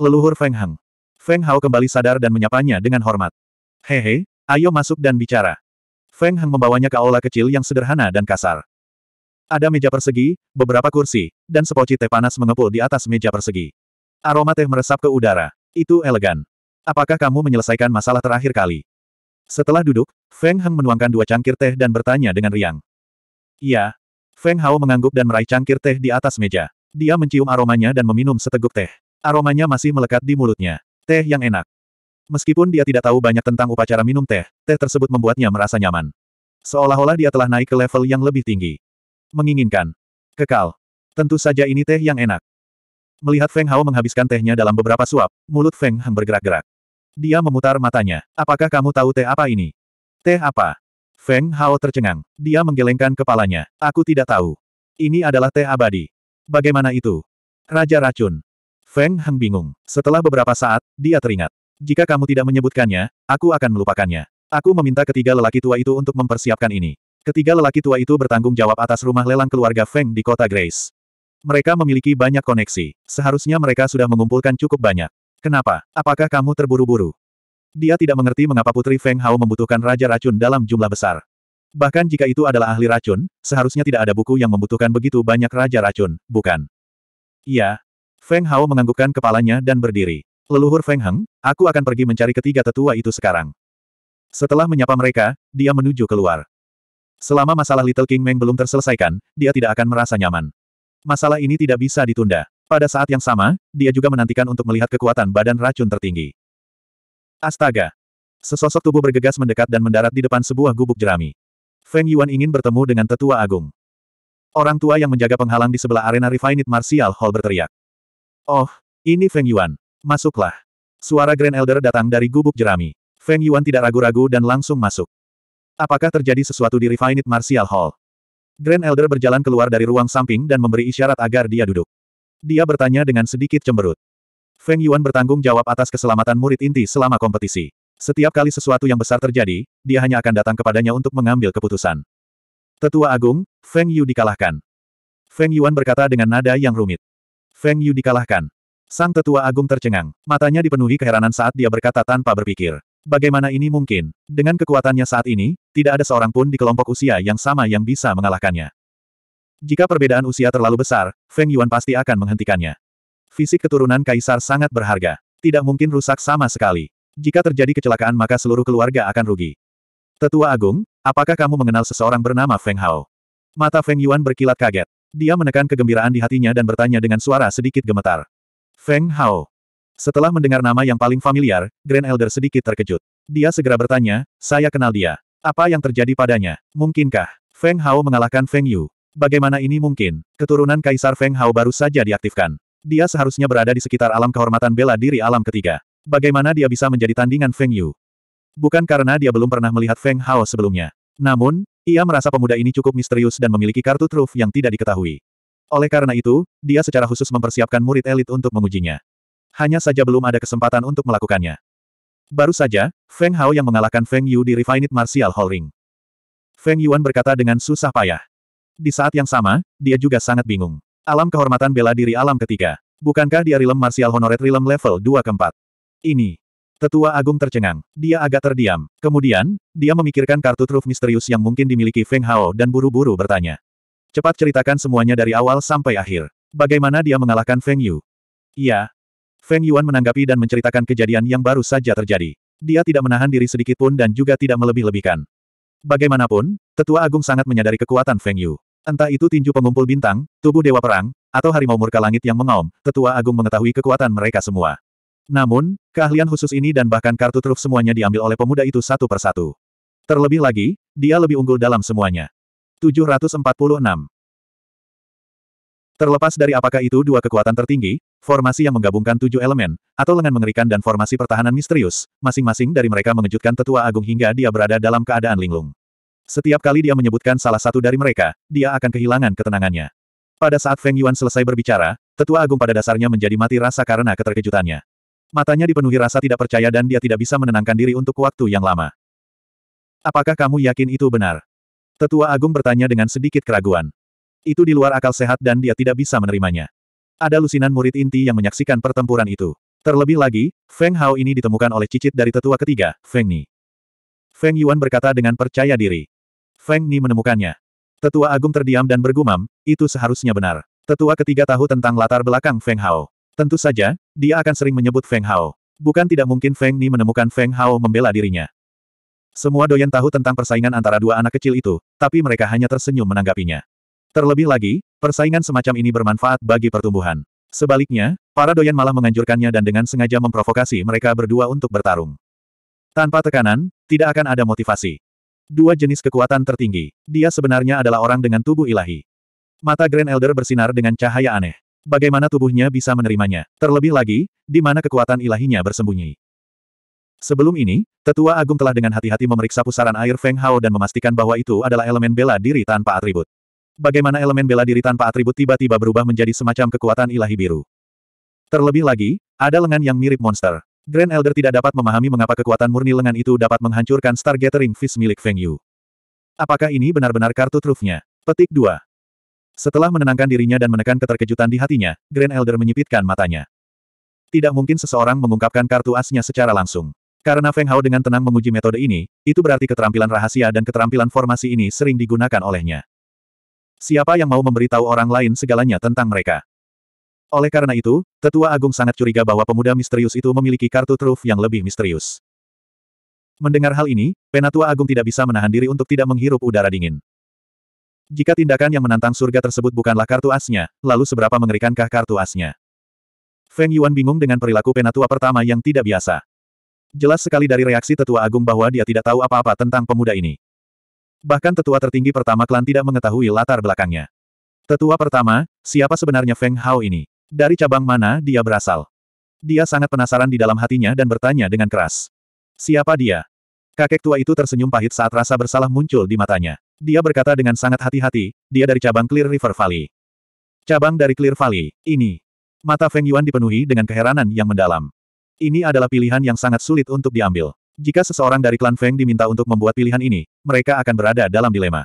Leluhur Feng Heng. Feng Hao kembali sadar dan menyapanya dengan hormat. Hehe, ayo masuk dan bicara. Feng Heng membawanya ke aula kecil yang sederhana dan kasar. Ada meja persegi, beberapa kursi, dan sepoci teh panas mengepul di atas meja persegi. Aroma teh meresap ke udara. Itu elegan. Apakah kamu menyelesaikan masalah terakhir kali? Setelah duduk, Feng Heng menuangkan dua cangkir teh dan bertanya dengan riang. Iya, Feng Hao mengangguk dan meraih cangkir teh di atas meja. Dia mencium aromanya dan meminum seteguk teh. Aromanya masih melekat di mulutnya. Teh yang enak. Meskipun dia tidak tahu banyak tentang upacara minum teh, teh tersebut membuatnya merasa nyaman. Seolah-olah dia telah naik ke level yang lebih tinggi. Menginginkan. Kekal. Tentu saja ini teh yang enak. Melihat Feng Hao menghabiskan tehnya dalam beberapa suap, mulut Feng Heng bergerak-gerak. Dia memutar matanya. Apakah kamu tahu teh apa ini? Teh apa? Feng Hao tercengang. Dia menggelengkan kepalanya. Aku tidak tahu. Ini adalah teh abadi. Bagaimana itu? Raja racun. Feng Heng bingung. Setelah beberapa saat, dia teringat. Jika kamu tidak menyebutkannya, aku akan melupakannya. Aku meminta ketiga lelaki tua itu untuk mempersiapkan ini. Ketiga lelaki tua itu bertanggung jawab atas rumah lelang keluarga Feng di kota Grace. Mereka memiliki banyak koneksi. Seharusnya mereka sudah mengumpulkan cukup banyak. Kenapa? Apakah kamu terburu-buru? Dia tidak mengerti mengapa Putri Feng Hao membutuhkan Raja Racun dalam jumlah besar. Bahkan jika itu adalah ahli racun, seharusnya tidak ada buku yang membutuhkan begitu banyak Raja Racun, bukan? Iya. Feng Hao menganggukkan kepalanya dan berdiri. Leluhur Feng Heng, aku akan pergi mencari ketiga tetua itu sekarang. Setelah menyapa mereka, dia menuju keluar. Selama masalah Little King Meng belum terselesaikan, dia tidak akan merasa nyaman. Masalah ini tidak bisa ditunda. Pada saat yang sama, dia juga menantikan untuk melihat kekuatan badan racun tertinggi. Astaga! Sesosok tubuh bergegas mendekat dan mendarat di depan sebuah gubuk jerami. Feng Yuan ingin bertemu dengan tetua agung. Orang tua yang menjaga penghalang di sebelah arena Refined Martial Hall berteriak. Oh, ini Feng Yuan. Masuklah. Suara Grand Elder datang dari gubuk jerami. Feng Yuan tidak ragu-ragu dan langsung masuk. Apakah terjadi sesuatu di Refined Martial Hall? Grand Elder berjalan keluar dari ruang samping dan memberi isyarat agar dia duduk. Dia bertanya dengan sedikit cemberut. Feng Yuan bertanggung jawab atas keselamatan murid inti selama kompetisi. Setiap kali sesuatu yang besar terjadi, dia hanya akan datang kepadanya untuk mengambil keputusan. Tetua Agung, Feng Yu dikalahkan. Feng Yuan berkata dengan nada yang rumit. Feng Yu dikalahkan. Sang Tetua Agung tercengang. Matanya dipenuhi keheranan saat dia berkata tanpa berpikir. Bagaimana ini mungkin? Dengan kekuatannya saat ini, tidak ada seorang pun di kelompok usia yang sama yang bisa mengalahkannya. Jika perbedaan usia terlalu besar, Feng Yuan pasti akan menghentikannya. Fisik keturunan kaisar sangat berharga. Tidak mungkin rusak sama sekali. Jika terjadi kecelakaan maka seluruh keluarga akan rugi. Tetua Agung, apakah kamu mengenal seseorang bernama Feng Hao? Mata Feng Yuan berkilat kaget. Dia menekan kegembiraan di hatinya dan bertanya dengan suara sedikit gemetar. Feng Hao. Setelah mendengar nama yang paling familiar, Grand Elder sedikit terkejut. Dia segera bertanya, saya kenal dia. Apa yang terjadi padanya? Mungkinkah Feng Hao mengalahkan Feng Yu? Bagaimana ini mungkin? Keturunan Kaisar Feng Hao baru saja diaktifkan. Dia seharusnya berada di sekitar alam kehormatan bela diri alam ketiga. Bagaimana dia bisa menjadi tandingan Feng Yu? Bukan karena dia belum pernah melihat Feng Hao sebelumnya. Namun, ia merasa pemuda ini cukup misterius dan memiliki kartu truf yang tidak diketahui. Oleh karena itu, dia secara khusus mempersiapkan murid elit untuk mengujinya. Hanya saja belum ada kesempatan untuk melakukannya. Baru saja, Feng Hao yang mengalahkan Feng Yu di Refined Martial Hall Ring. Feng Yuan berkata dengan susah payah. Di saat yang sama, dia juga sangat bingung. Alam kehormatan bela diri alam ketiga. Bukankah dia Rilem Martial honoret Rilem level 2 keempat? Ini. Tetua Agung tercengang. Dia agak terdiam. Kemudian, dia memikirkan kartu truf misterius yang mungkin dimiliki Feng Hao dan buru-buru bertanya. Cepat ceritakan semuanya dari awal sampai akhir. Bagaimana dia mengalahkan Feng Yu? Iya. Feng Yuan menanggapi dan menceritakan kejadian yang baru saja terjadi. Dia tidak menahan diri sedikitpun dan juga tidak melebih-lebihkan. Bagaimanapun, Tetua Agung sangat menyadari kekuatan Feng Yu. Entah itu tinju pengumpul bintang, tubuh dewa perang, atau harimau murka langit yang mengaum, tetua agung mengetahui kekuatan mereka semua. Namun, keahlian khusus ini dan bahkan kartu truf semuanya diambil oleh pemuda itu satu persatu. Terlebih lagi, dia lebih unggul dalam semuanya. 746. Terlepas dari apakah itu dua kekuatan tertinggi, formasi yang menggabungkan tujuh elemen, atau lengan mengerikan dan formasi pertahanan misterius, masing-masing dari mereka mengejutkan tetua agung hingga dia berada dalam keadaan linglung. Setiap kali dia menyebutkan salah satu dari mereka, dia akan kehilangan ketenangannya. Pada saat Feng Yuan selesai berbicara, tetua agung pada dasarnya menjadi mati rasa karena keterkejutannya. Matanya dipenuhi rasa tidak percaya dan dia tidak bisa menenangkan diri untuk waktu yang lama. Apakah kamu yakin itu benar? Tetua agung bertanya dengan sedikit keraguan. Itu di luar akal sehat dan dia tidak bisa menerimanya. Ada lusinan murid inti yang menyaksikan pertempuran itu. Terlebih lagi, Feng Hao ini ditemukan oleh cicit dari tetua ketiga, Feng Ni. Feng Yuan berkata dengan percaya diri. Feng Ni menemukannya. Tetua Agung terdiam dan bergumam, itu seharusnya benar. Tetua ketiga tahu tentang latar belakang Feng Hao. Tentu saja, dia akan sering menyebut Feng Hao. Bukan tidak mungkin Feng Ni menemukan Feng Hao membela dirinya. Semua doyan tahu tentang persaingan antara dua anak kecil itu, tapi mereka hanya tersenyum menanggapinya. Terlebih lagi, persaingan semacam ini bermanfaat bagi pertumbuhan. Sebaliknya, para doyan malah menganjurkannya dan dengan sengaja memprovokasi mereka berdua untuk bertarung. Tanpa tekanan, tidak akan ada motivasi dua jenis kekuatan tertinggi. Dia sebenarnya adalah orang dengan tubuh ilahi. Mata Grand Elder bersinar dengan cahaya aneh. Bagaimana tubuhnya bisa menerimanya? Terlebih lagi, di mana kekuatan ilahinya bersembunyi? Sebelum ini, Tetua Agung telah dengan hati-hati memeriksa pusaran air Feng Hao dan memastikan bahwa itu adalah elemen bela diri tanpa atribut. Bagaimana elemen bela diri tanpa atribut tiba-tiba berubah menjadi semacam kekuatan ilahi biru? Terlebih lagi, ada lengan yang mirip monster. Grand Elder tidak dapat memahami mengapa kekuatan murni lengan itu dapat menghancurkan Stargathering Fist milik Feng Yu. Apakah ini benar-benar kartu trufnya? Petik 2. Setelah menenangkan dirinya dan menekan keterkejutan di hatinya, Grand Elder menyipitkan matanya. Tidak mungkin seseorang mengungkapkan kartu asnya secara langsung. Karena Feng Hao dengan tenang menguji metode ini, itu berarti keterampilan rahasia dan keterampilan formasi ini sering digunakan olehnya. Siapa yang mau memberitahu orang lain segalanya tentang mereka? Oleh karena itu, Tetua Agung sangat curiga bahwa pemuda misterius itu memiliki kartu truf yang lebih misterius. Mendengar hal ini, Penatua Agung tidak bisa menahan diri untuk tidak menghirup udara dingin. Jika tindakan yang menantang surga tersebut bukanlah kartu asnya, lalu seberapa mengerikankah kartu asnya? Feng Yuan bingung dengan perilaku Penatua pertama yang tidak biasa. Jelas sekali dari reaksi Tetua Agung bahwa dia tidak tahu apa-apa tentang pemuda ini. Bahkan tetua tertinggi pertama klan tidak mengetahui latar belakangnya. Tetua pertama, siapa sebenarnya Feng Hao ini? Dari cabang mana dia berasal? Dia sangat penasaran di dalam hatinya dan bertanya dengan keras. Siapa dia? Kakek tua itu tersenyum pahit saat rasa bersalah muncul di matanya. Dia berkata dengan sangat hati-hati, dia dari cabang Clear River Valley. Cabang dari Clear Valley, ini. Mata Feng Yuan dipenuhi dengan keheranan yang mendalam. Ini adalah pilihan yang sangat sulit untuk diambil. Jika seseorang dari klan Feng diminta untuk membuat pilihan ini, mereka akan berada dalam dilema.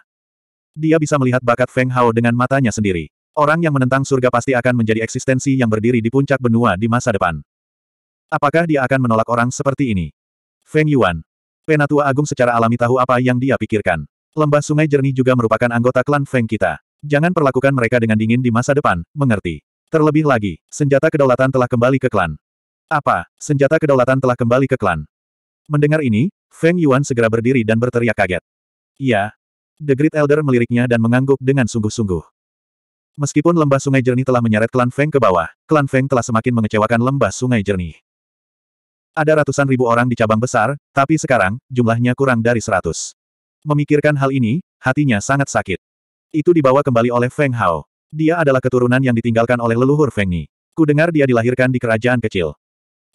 Dia bisa melihat bakat Feng Hao dengan matanya sendiri. Orang yang menentang surga pasti akan menjadi eksistensi yang berdiri di puncak benua di masa depan. Apakah dia akan menolak orang seperti ini? Feng Yuan. Penatua Agung secara alami tahu apa yang dia pikirkan. Lembah Sungai Jernih juga merupakan anggota klan Feng kita. Jangan perlakukan mereka dengan dingin di masa depan, mengerti. Terlebih lagi, senjata kedaulatan telah kembali ke klan. Apa? Senjata kedaulatan telah kembali ke klan. Mendengar ini, Feng Yuan segera berdiri dan berteriak kaget. Iya. The Great Elder meliriknya dan mengangguk dengan sungguh-sungguh. Meskipun lembah sungai jernih telah menyeret klan Feng ke bawah, klan Feng telah semakin mengecewakan lembah sungai jernih. Ada ratusan ribu orang di cabang besar, tapi sekarang, jumlahnya kurang dari seratus. Memikirkan hal ini, hatinya sangat sakit. Itu dibawa kembali oleh Feng Hao. Dia adalah keturunan yang ditinggalkan oleh leluhur Feng Ni. Ku dengar dia dilahirkan di kerajaan kecil.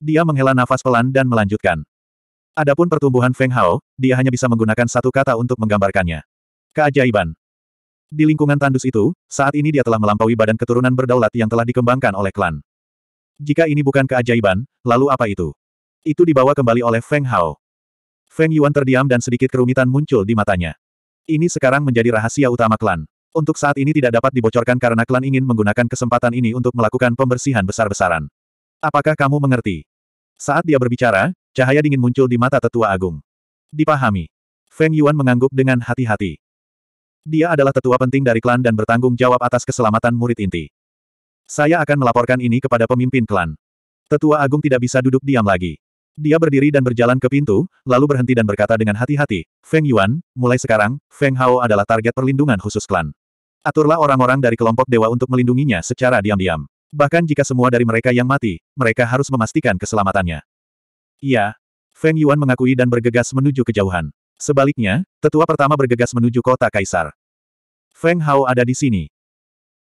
Dia menghela nafas pelan dan melanjutkan. Adapun pertumbuhan Feng Hao, dia hanya bisa menggunakan satu kata untuk menggambarkannya. Keajaiban. Di lingkungan tandus itu, saat ini dia telah melampaui badan keturunan berdaulat yang telah dikembangkan oleh klan. Jika ini bukan keajaiban, lalu apa itu? Itu dibawa kembali oleh Feng Hao. Feng Yuan terdiam dan sedikit kerumitan muncul di matanya. Ini sekarang menjadi rahasia utama klan. Untuk saat ini tidak dapat dibocorkan karena klan ingin menggunakan kesempatan ini untuk melakukan pembersihan besar-besaran. Apakah kamu mengerti? Saat dia berbicara, cahaya dingin muncul di mata tetua agung. Dipahami. Feng Yuan mengangguk dengan hati-hati. Dia adalah tetua penting dari klan dan bertanggung jawab atas keselamatan murid inti. Saya akan melaporkan ini kepada pemimpin klan. Tetua Agung tidak bisa duduk diam lagi. Dia berdiri dan berjalan ke pintu, lalu berhenti dan berkata dengan hati-hati, Feng Yuan, mulai sekarang, Feng Hao adalah target perlindungan khusus klan. Aturlah orang-orang dari kelompok dewa untuk melindunginya secara diam-diam. Bahkan jika semua dari mereka yang mati, mereka harus memastikan keselamatannya. Iya. Feng Yuan mengakui dan bergegas menuju kejauhan. Sebaliknya, tetua pertama bergegas menuju kota Kaisar. Feng Hao ada di sini.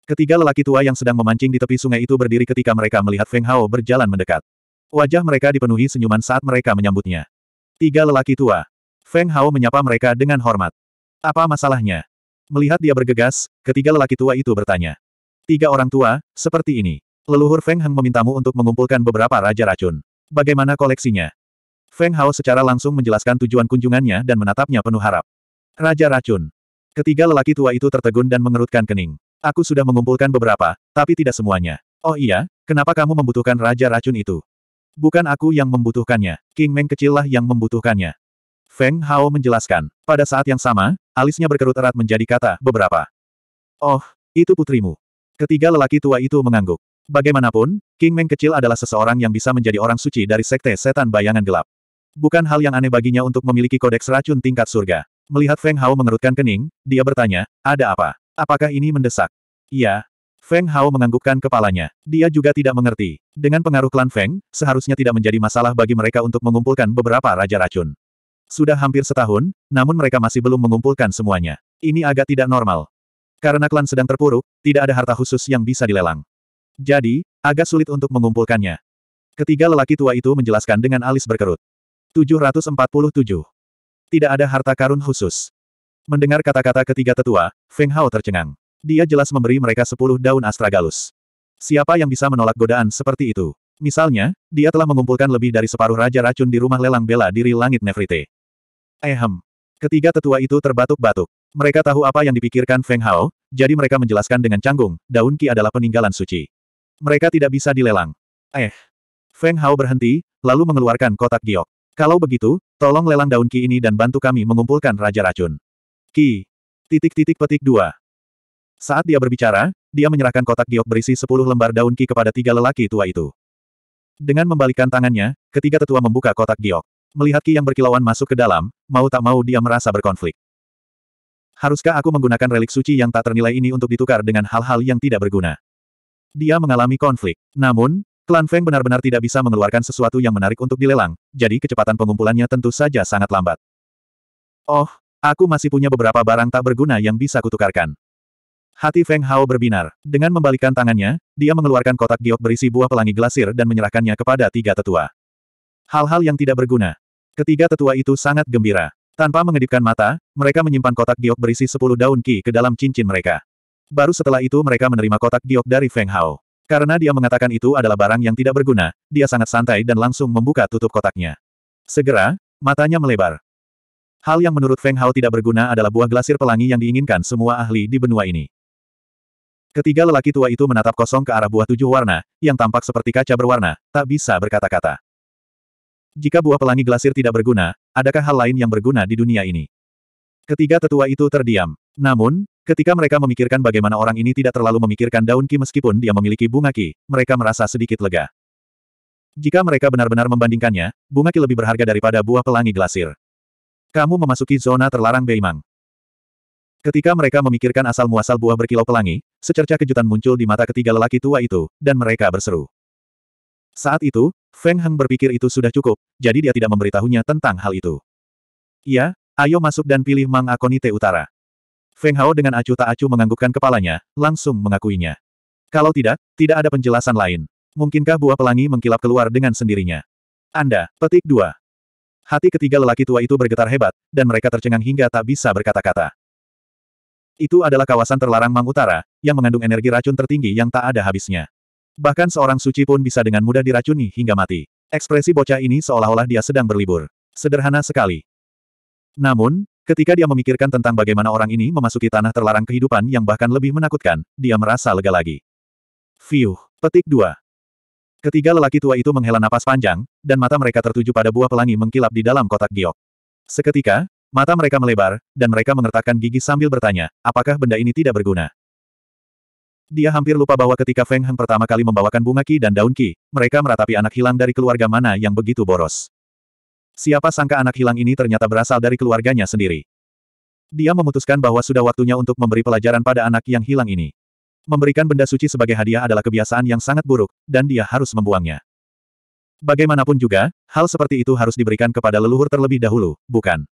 Ketiga lelaki tua yang sedang memancing di tepi sungai itu berdiri ketika mereka melihat Feng Hao berjalan mendekat. Wajah mereka dipenuhi senyuman saat mereka menyambutnya. Tiga lelaki tua. Feng Hao menyapa mereka dengan hormat. Apa masalahnya? Melihat dia bergegas, ketiga lelaki tua itu bertanya. Tiga orang tua, seperti ini. Leluhur Feng Heng memintamu untuk mengumpulkan beberapa raja racun. Bagaimana koleksinya? Feng Hao secara langsung menjelaskan tujuan kunjungannya dan menatapnya penuh harap. Raja Racun. Ketiga lelaki tua itu tertegun dan mengerutkan kening. Aku sudah mengumpulkan beberapa, tapi tidak semuanya. Oh iya, kenapa kamu membutuhkan Raja Racun itu? Bukan aku yang membutuhkannya, King Meng kecillah yang membutuhkannya. Feng Hao menjelaskan. Pada saat yang sama, alisnya berkerut erat menjadi kata, beberapa. Oh, itu putrimu. Ketiga lelaki tua itu mengangguk. Bagaimanapun, King Meng kecil adalah seseorang yang bisa menjadi orang suci dari sekte setan bayangan gelap. Bukan hal yang aneh baginya untuk memiliki kodeks racun tingkat surga. Melihat Feng Hao mengerutkan kening, dia bertanya, ada apa? Apakah ini mendesak? Iya. Feng Hao menganggukkan kepalanya. Dia juga tidak mengerti. Dengan pengaruh klan Feng, seharusnya tidak menjadi masalah bagi mereka untuk mengumpulkan beberapa raja racun. Sudah hampir setahun, namun mereka masih belum mengumpulkan semuanya. Ini agak tidak normal. Karena klan sedang terpuruk, tidak ada harta khusus yang bisa dilelang. Jadi, agak sulit untuk mengumpulkannya. Ketiga lelaki tua itu menjelaskan dengan alis berkerut. 747. Tidak ada harta karun khusus. Mendengar kata-kata ketiga tetua, Feng Hao tercengang. Dia jelas memberi mereka sepuluh daun astragalus. Siapa yang bisa menolak godaan seperti itu? Misalnya, dia telah mengumpulkan lebih dari separuh raja racun di rumah lelang bela diri langit Nefrite. Ehem. Ketiga tetua itu terbatuk-batuk. Mereka tahu apa yang dipikirkan Feng Hao, jadi mereka menjelaskan dengan canggung, daun ki adalah peninggalan suci. Mereka tidak bisa dilelang. Eh. Feng Hao berhenti, lalu mengeluarkan kotak giok. Kalau begitu, tolong lelang daun ki ini dan bantu kami mengumpulkan Raja Racun. Ki. Titik-titik petik dua. Saat dia berbicara, dia menyerahkan kotak giok berisi sepuluh lembar daun ki kepada tiga lelaki tua itu. Dengan membalikkan tangannya, ketiga tetua membuka kotak giok. Melihat ki yang berkilauan masuk ke dalam, mau tak mau dia merasa berkonflik. Haruskah aku menggunakan relik suci yang tak ternilai ini untuk ditukar dengan hal-hal yang tidak berguna? Dia mengalami konflik. Namun, Klan Feng benar-benar tidak bisa mengeluarkan sesuatu yang menarik untuk dilelang, jadi kecepatan pengumpulannya tentu saja sangat lambat. Oh, aku masih punya beberapa barang tak berguna yang bisa kutukarkan. Hati Feng Hao berbinar. Dengan membalikkan tangannya, dia mengeluarkan kotak giok berisi buah pelangi glasir dan menyerahkannya kepada tiga tetua. Hal-hal yang tidak berguna. Ketiga tetua itu sangat gembira. Tanpa mengedipkan mata, mereka menyimpan kotak giok berisi sepuluh daun ki ke dalam cincin mereka. Baru setelah itu mereka menerima kotak giok dari Feng Hao. Karena dia mengatakan itu adalah barang yang tidak berguna, dia sangat santai dan langsung membuka tutup kotaknya. Segera, matanya melebar. Hal yang menurut Feng Hao tidak berguna adalah buah glasir pelangi yang diinginkan semua ahli di benua ini. Ketiga lelaki tua itu menatap kosong ke arah buah tujuh warna, yang tampak seperti kaca berwarna, tak bisa berkata-kata. Jika buah pelangi glasir tidak berguna, adakah hal lain yang berguna di dunia ini? Ketiga tetua itu terdiam. Namun, ketika mereka memikirkan bagaimana orang ini tidak terlalu memikirkan daun ki meskipun dia memiliki bunga ki, mereka merasa sedikit lega. Jika mereka benar-benar membandingkannya, bunga ki lebih berharga daripada buah pelangi glasir. Kamu memasuki zona terlarang Beimang. Ketika mereka memikirkan asal-muasal buah berkilau pelangi, secerca kejutan muncul di mata ketiga lelaki tua itu, dan mereka berseru. Saat itu, Feng Heng berpikir itu sudah cukup, jadi dia tidak memberitahunya tentang hal itu. Ya. Ayo masuk dan pilih Mang Akonite Utara. Feng Hao dengan acuh tak acuh menganggukkan kepalanya, langsung mengakuinya. Kalau tidak, tidak ada penjelasan lain. Mungkinkah buah pelangi mengkilap keluar dengan sendirinya? Anda, petik dua. Hati ketiga lelaki tua itu bergetar hebat, dan mereka tercengang hingga tak bisa berkata-kata. Itu adalah kawasan terlarang Mang Utara, yang mengandung energi racun tertinggi yang tak ada habisnya. Bahkan seorang suci pun bisa dengan mudah diracuni hingga mati. Ekspresi bocah ini seolah-olah dia sedang berlibur. Sederhana sekali. Namun, ketika dia memikirkan tentang bagaimana orang ini memasuki tanah terlarang kehidupan yang bahkan lebih menakutkan, dia merasa lega lagi. View. Petik 2. Ketiga lelaki tua itu menghela napas panjang, dan mata mereka tertuju pada buah pelangi mengkilap di dalam kotak giok. Seketika, mata mereka melebar, dan mereka mengertakkan gigi sambil bertanya, apakah benda ini tidak berguna? Dia hampir lupa bahwa ketika Feng Heng pertama kali membawakan bunga ki dan daun ki, mereka meratapi anak hilang dari keluarga mana yang begitu boros. Siapa sangka anak hilang ini ternyata berasal dari keluarganya sendiri. Dia memutuskan bahwa sudah waktunya untuk memberi pelajaran pada anak yang hilang ini. Memberikan benda suci sebagai hadiah adalah kebiasaan yang sangat buruk, dan dia harus membuangnya. Bagaimanapun juga, hal seperti itu harus diberikan kepada leluhur terlebih dahulu, bukan?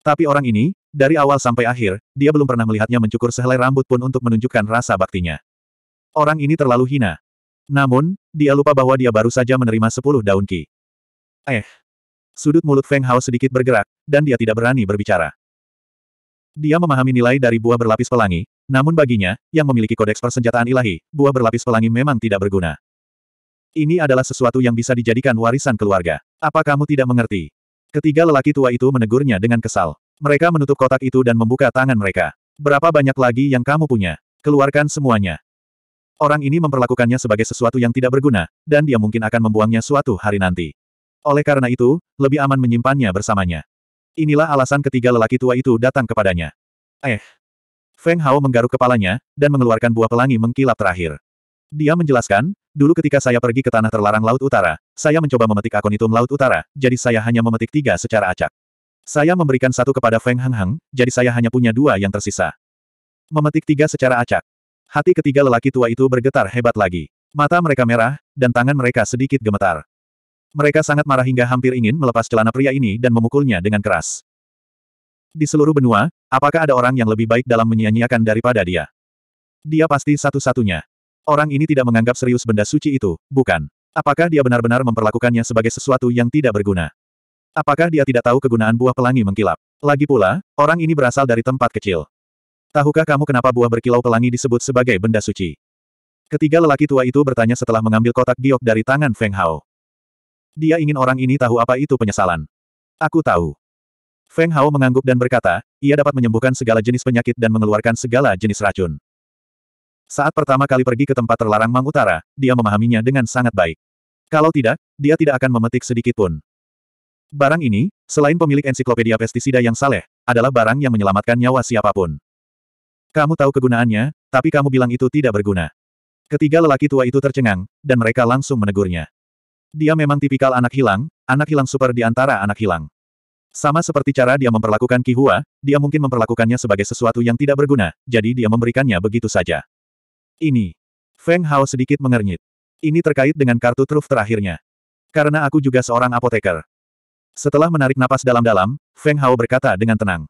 Tapi orang ini, dari awal sampai akhir, dia belum pernah melihatnya mencukur sehelai rambut pun untuk menunjukkan rasa baktinya. Orang ini terlalu hina. Namun, dia lupa bahwa dia baru saja menerima sepuluh daun ki. Eh, Sudut mulut Feng Hao sedikit bergerak, dan dia tidak berani berbicara. Dia memahami nilai dari buah berlapis pelangi, namun baginya, yang memiliki kodeks persenjataan ilahi, buah berlapis pelangi memang tidak berguna. Ini adalah sesuatu yang bisa dijadikan warisan keluarga. Apa kamu tidak mengerti? Ketiga lelaki tua itu menegurnya dengan kesal. Mereka menutup kotak itu dan membuka tangan mereka. Berapa banyak lagi yang kamu punya? Keluarkan semuanya. Orang ini memperlakukannya sebagai sesuatu yang tidak berguna, dan dia mungkin akan membuangnya suatu hari nanti. Oleh karena itu, lebih aman menyimpannya bersamanya. Inilah alasan ketiga lelaki tua itu datang kepadanya. Eh. Feng Hao menggaruk kepalanya, dan mengeluarkan buah pelangi mengkilap terakhir. Dia menjelaskan, dulu ketika saya pergi ke tanah terlarang Laut Utara, saya mencoba memetik akonitum Laut Utara, jadi saya hanya memetik tiga secara acak. Saya memberikan satu kepada Feng Hang Hang, jadi saya hanya punya dua yang tersisa. Memetik tiga secara acak. Hati ketiga lelaki tua itu bergetar hebat lagi. Mata mereka merah, dan tangan mereka sedikit gemetar. Mereka sangat marah hingga hampir ingin melepas celana pria ini dan memukulnya dengan keras. Di seluruh benua, apakah ada orang yang lebih baik dalam menyia-nyiakan daripada dia? Dia pasti satu-satunya. Orang ini tidak menganggap serius benda suci itu, bukan? Apakah dia benar-benar memperlakukannya sebagai sesuatu yang tidak berguna? Apakah dia tidak tahu kegunaan buah pelangi mengkilap? Lagi pula, orang ini berasal dari tempat kecil. Tahukah kamu kenapa buah berkilau pelangi disebut sebagai benda suci? Ketiga lelaki tua itu bertanya setelah mengambil kotak giok dari tangan Feng Hao. Dia ingin orang ini tahu apa itu penyesalan. Aku tahu. Feng Hao mengangguk dan berkata, ia dapat menyembuhkan segala jenis penyakit dan mengeluarkan segala jenis racun. Saat pertama kali pergi ke tempat terlarang Mang Utara, dia memahaminya dengan sangat baik. Kalau tidak, dia tidak akan memetik sedikit pun. Barang ini, selain pemilik ensiklopedia pestisida yang saleh, adalah barang yang menyelamatkan nyawa siapapun. Kamu tahu kegunaannya, tapi kamu bilang itu tidak berguna. Ketiga lelaki tua itu tercengang, dan mereka langsung menegurnya. Dia memang tipikal anak hilang, anak hilang super di antara anak hilang. Sama seperti cara dia memperlakukan Kihua, dia mungkin memperlakukannya sebagai sesuatu yang tidak berguna, jadi dia memberikannya begitu saja. Ini. Feng Hao sedikit mengernyit. Ini terkait dengan kartu truf terakhirnya. Karena aku juga seorang apoteker. Setelah menarik napas dalam-dalam, Feng Hao berkata dengan tenang.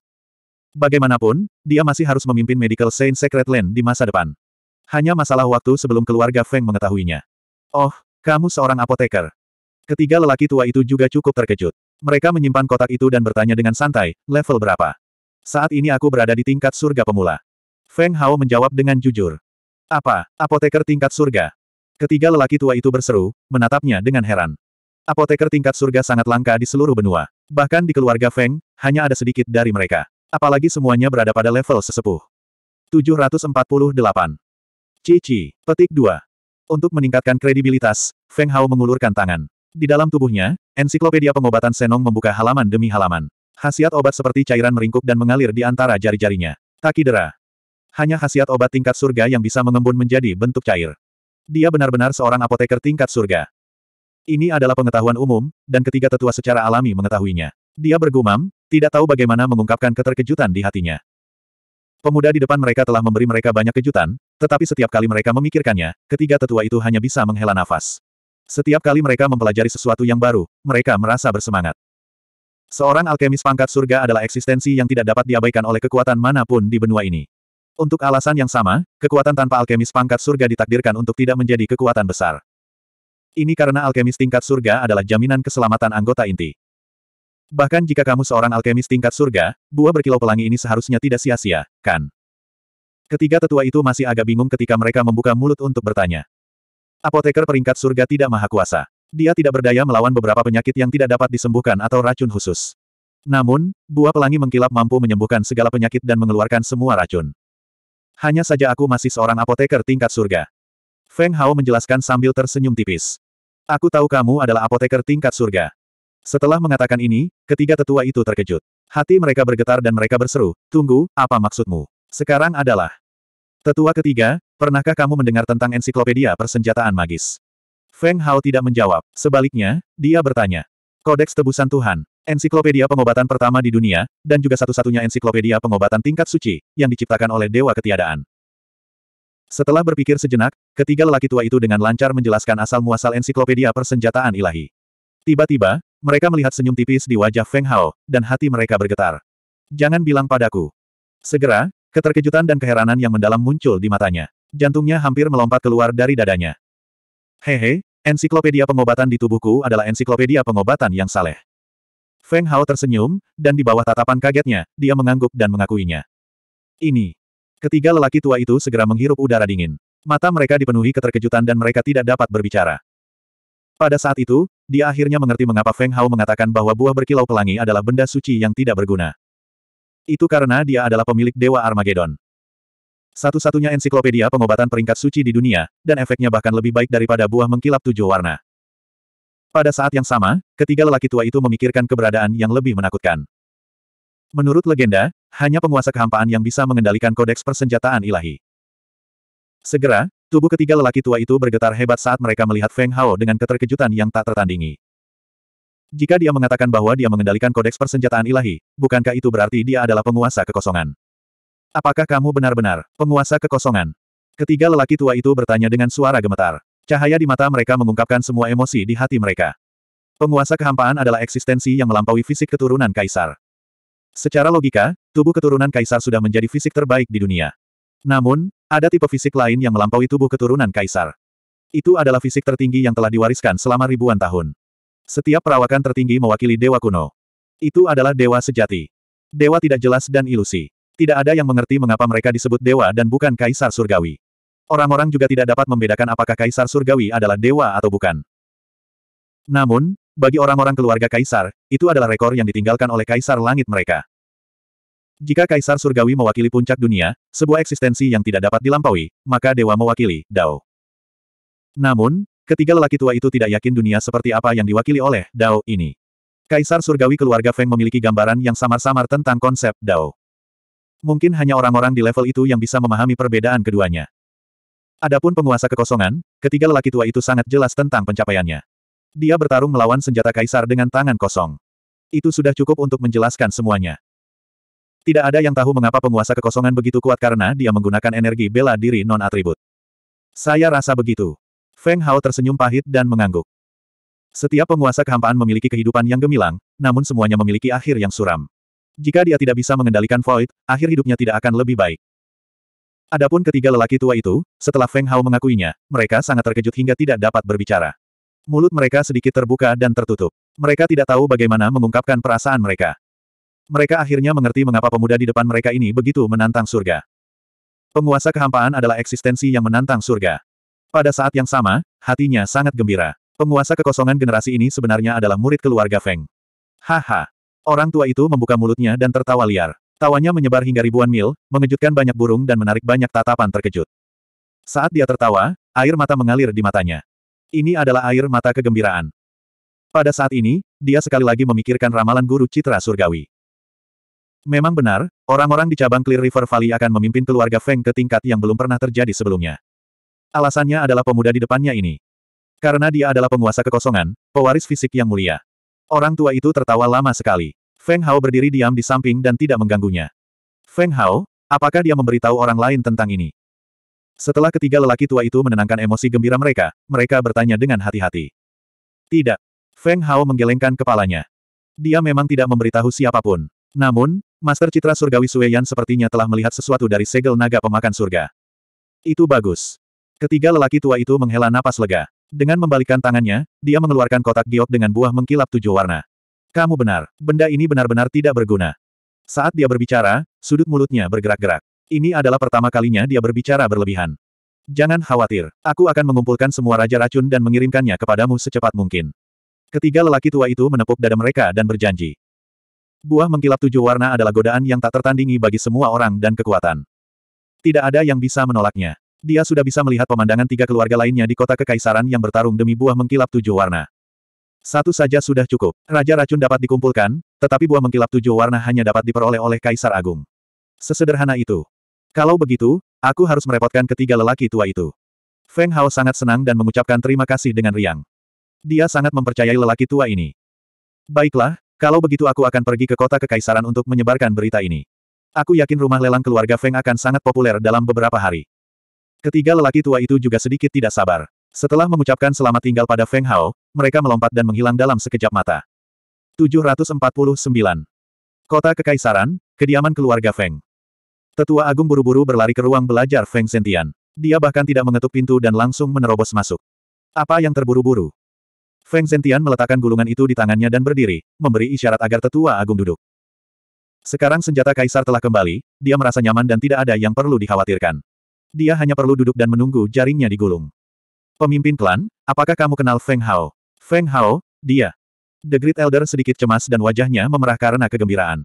Bagaimanapun, dia masih harus memimpin Medical Saint Secret Land di masa depan. Hanya masalah waktu sebelum keluarga Feng mengetahuinya. Oh, kamu seorang apoteker. Ketiga lelaki tua itu juga cukup terkejut. Mereka menyimpan kotak itu dan bertanya dengan santai, level berapa? Saat ini aku berada di tingkat surga pemula. Feng Hao menjawab dengan jujur. Apa, apoteker tingkat surga? Ketiga lelaki tua itu berseru, menatapnya dengan heran. Apoteker tingkat surga sangat langka di seluruh benua. Bahkan di keluarga Feng, hanya ada sedikit dari mereka. Apalagi semuanya berada pada level sesepuh. 748. Cici, petik 2. Untuk meningkatkan kredibilitas, Feng Hao mengulurkan tangan. Di dalam tubuhnya, ensiklopedia pengobatan Senong membuka halaman demi halaman. Khasiat obat seperti cairan meringkuk dan mengalir di antara jari-jarinya. Takidera. Hanya khasiat obat tingkat surga yang bisa mengembun menjadi bentuk cair. Dia benar-benar seorang apoteker tingkat surga. Ini adalah pengetahuan umum, dan ketiga tetua secara alami mengetahuinya. Dia bergumam, tidak tahu bagaimana mengungkapkan keterkejutan di hatinya. Pemuda di depan mereka telah memberi mereka banyak kejutan, tetapi setiap kali mereka memikirkannya, ketiga tetua itu hanya bisa menghela nafas. Setiap kali mereka mempelajari sesuatu yang baru, mereka merasa bersemangat. Seorang alkemis pangkat surga adalah eksistensi yang tidak dapat diabaikan oleh kekuatan manapun di benua ini. Untuk alasan yang sama, kekuatan tanpa alkemis pangkat surga ditakdirkan untuk tidak menjadi kekuatan besar. Ini karena alkemis tingkat surga adalah jaminan keselamatan anggota inti. Bahkan jika kamu seorang alkemis tingkat surga, buah berkilau pelangi ini seharusnya tidak sia-sia, kan? Ketiga tetua itu masih agak bingung ketika mereka membuka mulut untuk bertanya. Apoteker peringkat surga tidak maha kuasa. Dia tidak berdaya melawan beberapa penyakit yang tidak dapat disembuhkan atau racun khusus. Namun, buah pelangi mengkilap mampu menyembuhkan segala penyakit dan mengeluarkan semua racun. Hanya saja aku masih seorang apoteker tingkat surga. Feng Hao menjelaskan sambil tersenyum tipis. Aku tahu kamu adalah apoteker tingkat surga. Setelah mengatakan ini, ketiga tetua itu terkejut. Hati mereka bergetar dan mereka berseru, tunggu, apa maksudmu? Sekarang adalah, Tetua ketiga, pernahkah kamu mendengar tentang ensiklopedia persenjataan magis? Feng Hao tidak menjawab. Sebaliknya, dia bertanya. Kodeks Tebusan Tuhan, ensiklopedia pengobatan pertama di dunia, dan juga satu-satunya ensiklopedia pengobatan tingkat suci, yang diciptakan oleh Dewa Ketiadaan. Setelah berpikir sejenak, ketiga lelaki tua itu dengan lancar menjelaskan asal-muasal ensiklopedia persenjataan ilahi. Tiba-tiba, mereka melihat senyum tipis di wajah Feng Hao, dan hati mereka bergetar. Jangan bilang padaku. Segera, Keterkejutan dan keheranan yang mendalam muncul di matanya. Jantungnya hampir melompat keluar dari dadanya. Hehe, ensiklopedia pengobatan di tubuhku adalah ensiklopedia pengobatan yang saleh. Feng Hao tersenyum, dan di bawah tatapan kagetnya, dia mengangguk dan mengakuinya. Ini. Ketiga lelaki tua itu segera menghirup udara dingin. Mata mereka dipenuhi keterkejutan dan mereka tidak dapat berbicara. Pada saat itu, dia akhirnya mengerti mengapa Feng Hao mengatakan bahwa buah berkilau pelangi adalah benda suci yang tidak berguna. Itu karena dia adalah pemilik Dewa Armageddon. Satu-satunya ensiklopedia pengobatan peringkat suci di dunia, dan efeknya bahkan lebih baik daripada buah mengkilap tujuh warna. Pada saat yang sama, ketiga lelaki tua itu memikirkan keberadaan yang lebih menakutkan. Menurut legenda, hanya penguasa kehampaan yang bisa mengendalikan kodeks persenjataan ilahi. Segera, tubuh ketiga lelaki tua itu bergetar hebat saat mereka melihat Feng Hao dengan keterkejutan yang tak tertandingi. Jika dia mengatakan bahwa dia mengendalikan kodeks persenjataan ilahi, bukankah itu berarti dia adalah penguasa kekosongan? Apakah kamu benar-benar penguasa kekosongan? Ketiga lelaki tua itu bertanya dengan suara gemetar. Cahaya di mata mereka mengungkapkan semua emosi di hati mereka. Penguasa kehampaan adalah eksistensi yang melampaui fisik keturunan kaisar. Secara logika, tubuh keturunan kaisar sudah menjadi fisik terbaik di dunia. Namun, ada tipe fisik lain yang melampaui tubuh keturunan kaisar. Itu adalah fisik tertinggi yang telah diwariskan selama ribuan tahun. Setiap perawakan tertinggi mewakili dewa kuno. Itu adalah dewa sejati. Dewa tidak jelas dan ilusi. Tidak ada yang mengerti mengapa mereka disebut dewa dan bukan kaisar surgawi. Orang-orang juga tidak dapat membedakan apakah kaisar surgawi adalah dewa atau bukan. Namun, bagi orang-orang keluarga kaisar, itu adalah rekor yang ditinggalkan oleh kaisar langit mereka. Jika kaisar surgawi mewakili puncak dunia, sebuah eksistensi yang tidak dapat dilampaui, maka dewa mewakili Dao. Namun, Ketiga lelaki tua itu tidak yakin dunia seperti apa yang diwakili oleh Dao ini. Kaisar Surgawi keluarga Feng memiliki gambaran yang samar-samar tentang konsep Dao. Mungkin hanya orang-orang di level itu yang bisa memahami perbedaan keduanya. Adapun penguasa kekosongan, ketiga lelaki tua itu sangat jelas tentang pencapaiannya. Dia bertarung melawan senjata kaisar dengan tangan kosong. Itu sudah cukup untuk menjelaskan semuanya. Tidak ada yang tahu mengapa penguasa kekosongan begitu kuat karena dia menggunakan energi bela diri non-atribut. Saya rasa begitu. Feng Hao tersenyum pahit dan mengangguk. Setiap penguasa kehampaan memiliki kehidupan yang gemilang, namun semuanya memiliki akhir yang suram. Jika dia tidak bisa mengendalikan Void, akhir hidupnya tidak akan lebih baik. Adapun ketiga lelaki tua itu, setelah Feng Hao mengakuinya, mereka sangat terkejut hingga tidak dapat berbicara. Mulut mereka sedikit terbuka dan tertutup. Mereka tidak tahu bagaimana mengungkapkan perasaan mereka. Mereka akhirnya mengerti mengapa pemuda di depan mereka ini begitu menantang surga. Penguasa kehampaan adalah eksistensi yang menantang surga. Pada saat yang sama, hatinya sangat gembira. Penguasa kekosongan generasi ini sebenarnya adalah murid keluarga Feng. Haha. Orang tua itu membuka mulutnya dan tertawa liar. Tawanya menyebar hingga ribuan mil, mengejutkan banyak burung dan menarik banyak tatapan terkejut. Saat dia tertawa, air mata mengalir di matanya. Ini adalah air mata kegembiraan. Pada saat ini, dia sekali lagi memikirkan ramalan guru Citra Surgawi. Memang benar, orang-orang di cabang Clear River Valley akan memimpin keluarga Feng ke tingkat yang belum pernah terjadi sebelumnya. Alasannya adalah pemuda di depannya ini. Karena dia adalah penguasa kekosongan, pewaris fisik yang mulia. Orang tua itu tertawa lama sekali. Feng Hao berdiri diam di samping dan tidak mengganggunya. Feng Hao, apakah dia memberitahu orang lain tentang ini? Setelah ketiga lelaki tua itu menenangkan emosi gembira mereka, mereka bertanya dengan hati-hati. Tidak. Feng Hao menggelengkan kepalanya. Dia memang tidak memberitahu siapapun. Namun, Master Citra Surgawi Sueyan sepertinya telah melihat sesuatu dari segel naga pemakan surga. Itu bagus. Ketiga lelaki tua itu menghela napas lega. Dengan membalikkan tangannya, dia mengeluarkan kotak giok dengan buah mengkilap tujuh warna. Kamu benar, benda ini benar-benar tidak berguna. Saat dia berbicara, sudut mulutnya bergerak-gerak. Ini adalah pertama kalinya dia berbicara berlebihan. Jangan khawatir, aku akan mengumpulkan semua raja racun dan mengirimkannya kepadamu secepat mungkin. Ketiga lelaki tua itu menepuk dada mereka dan berjanji. Buah mengkilap tujuh warna adalah godaan yang tak tertandingi bagi semua orang dan kekuatan. Tidak ada yang bisa menolaknya. Dia sudah bisa melihat pemandangan tiga keluarga lainnya di kota kekaisaran yang bertarung demi buah mengkilap tujuh warna. Satu saja sudah cukup. Raja racun dapat dikumpulkan, tetapi buah mengkilap tujuh warna hanya dapat diperoleh oleh Kaisar Agung. Sesederhana itu. Kalau begitu, aku harus merepotkan ketiga lelaki tua itu. Feng Hao sangat senang dan mengucapkan terima kasih dengan riang. Dia sangat mempercayai lelaki tua ini. Baiklah, kalau begitu aku akan pergi ke kota kekaisaran untuk menyebarkan berita ini. Aku yakin rumah lelang keluarga Feng akan sangat populer dalam beberapa hari. Ketiga lelaki tua itu juga sedikit tidak sabar. Setelah mengucapkan selamat tinggal pada Feng Hao, mereka melompat dan menghilang dalam sekejap mata. 749. Kota Kekaisaran, kediaman keluarga Feng. Tetua Agung buru-buru berlari ke ruang belajar Feng Sentian. Dia bahkan tidak mengetuk pintu dan langsung menerobos masuk. Apa yang terburu-buru? Feng Sentian meletakkan gulungan itu di tangannya dan berdiri, memberi isyarat agar Tetua Agung duduk. Sekarang senjata kaisar telah kembali, dia merasa nyaman dan tidak ada yang perlu dikhawatirkan. Dia hanya perlu duduk dan menunggu jaringnya digulung. Pemimpin klan, apakah kamu kenal Feng Hao? Feng Hao, dia. The Great Elder sedikit cemas dan wajahnya memerah karena kegembiraan.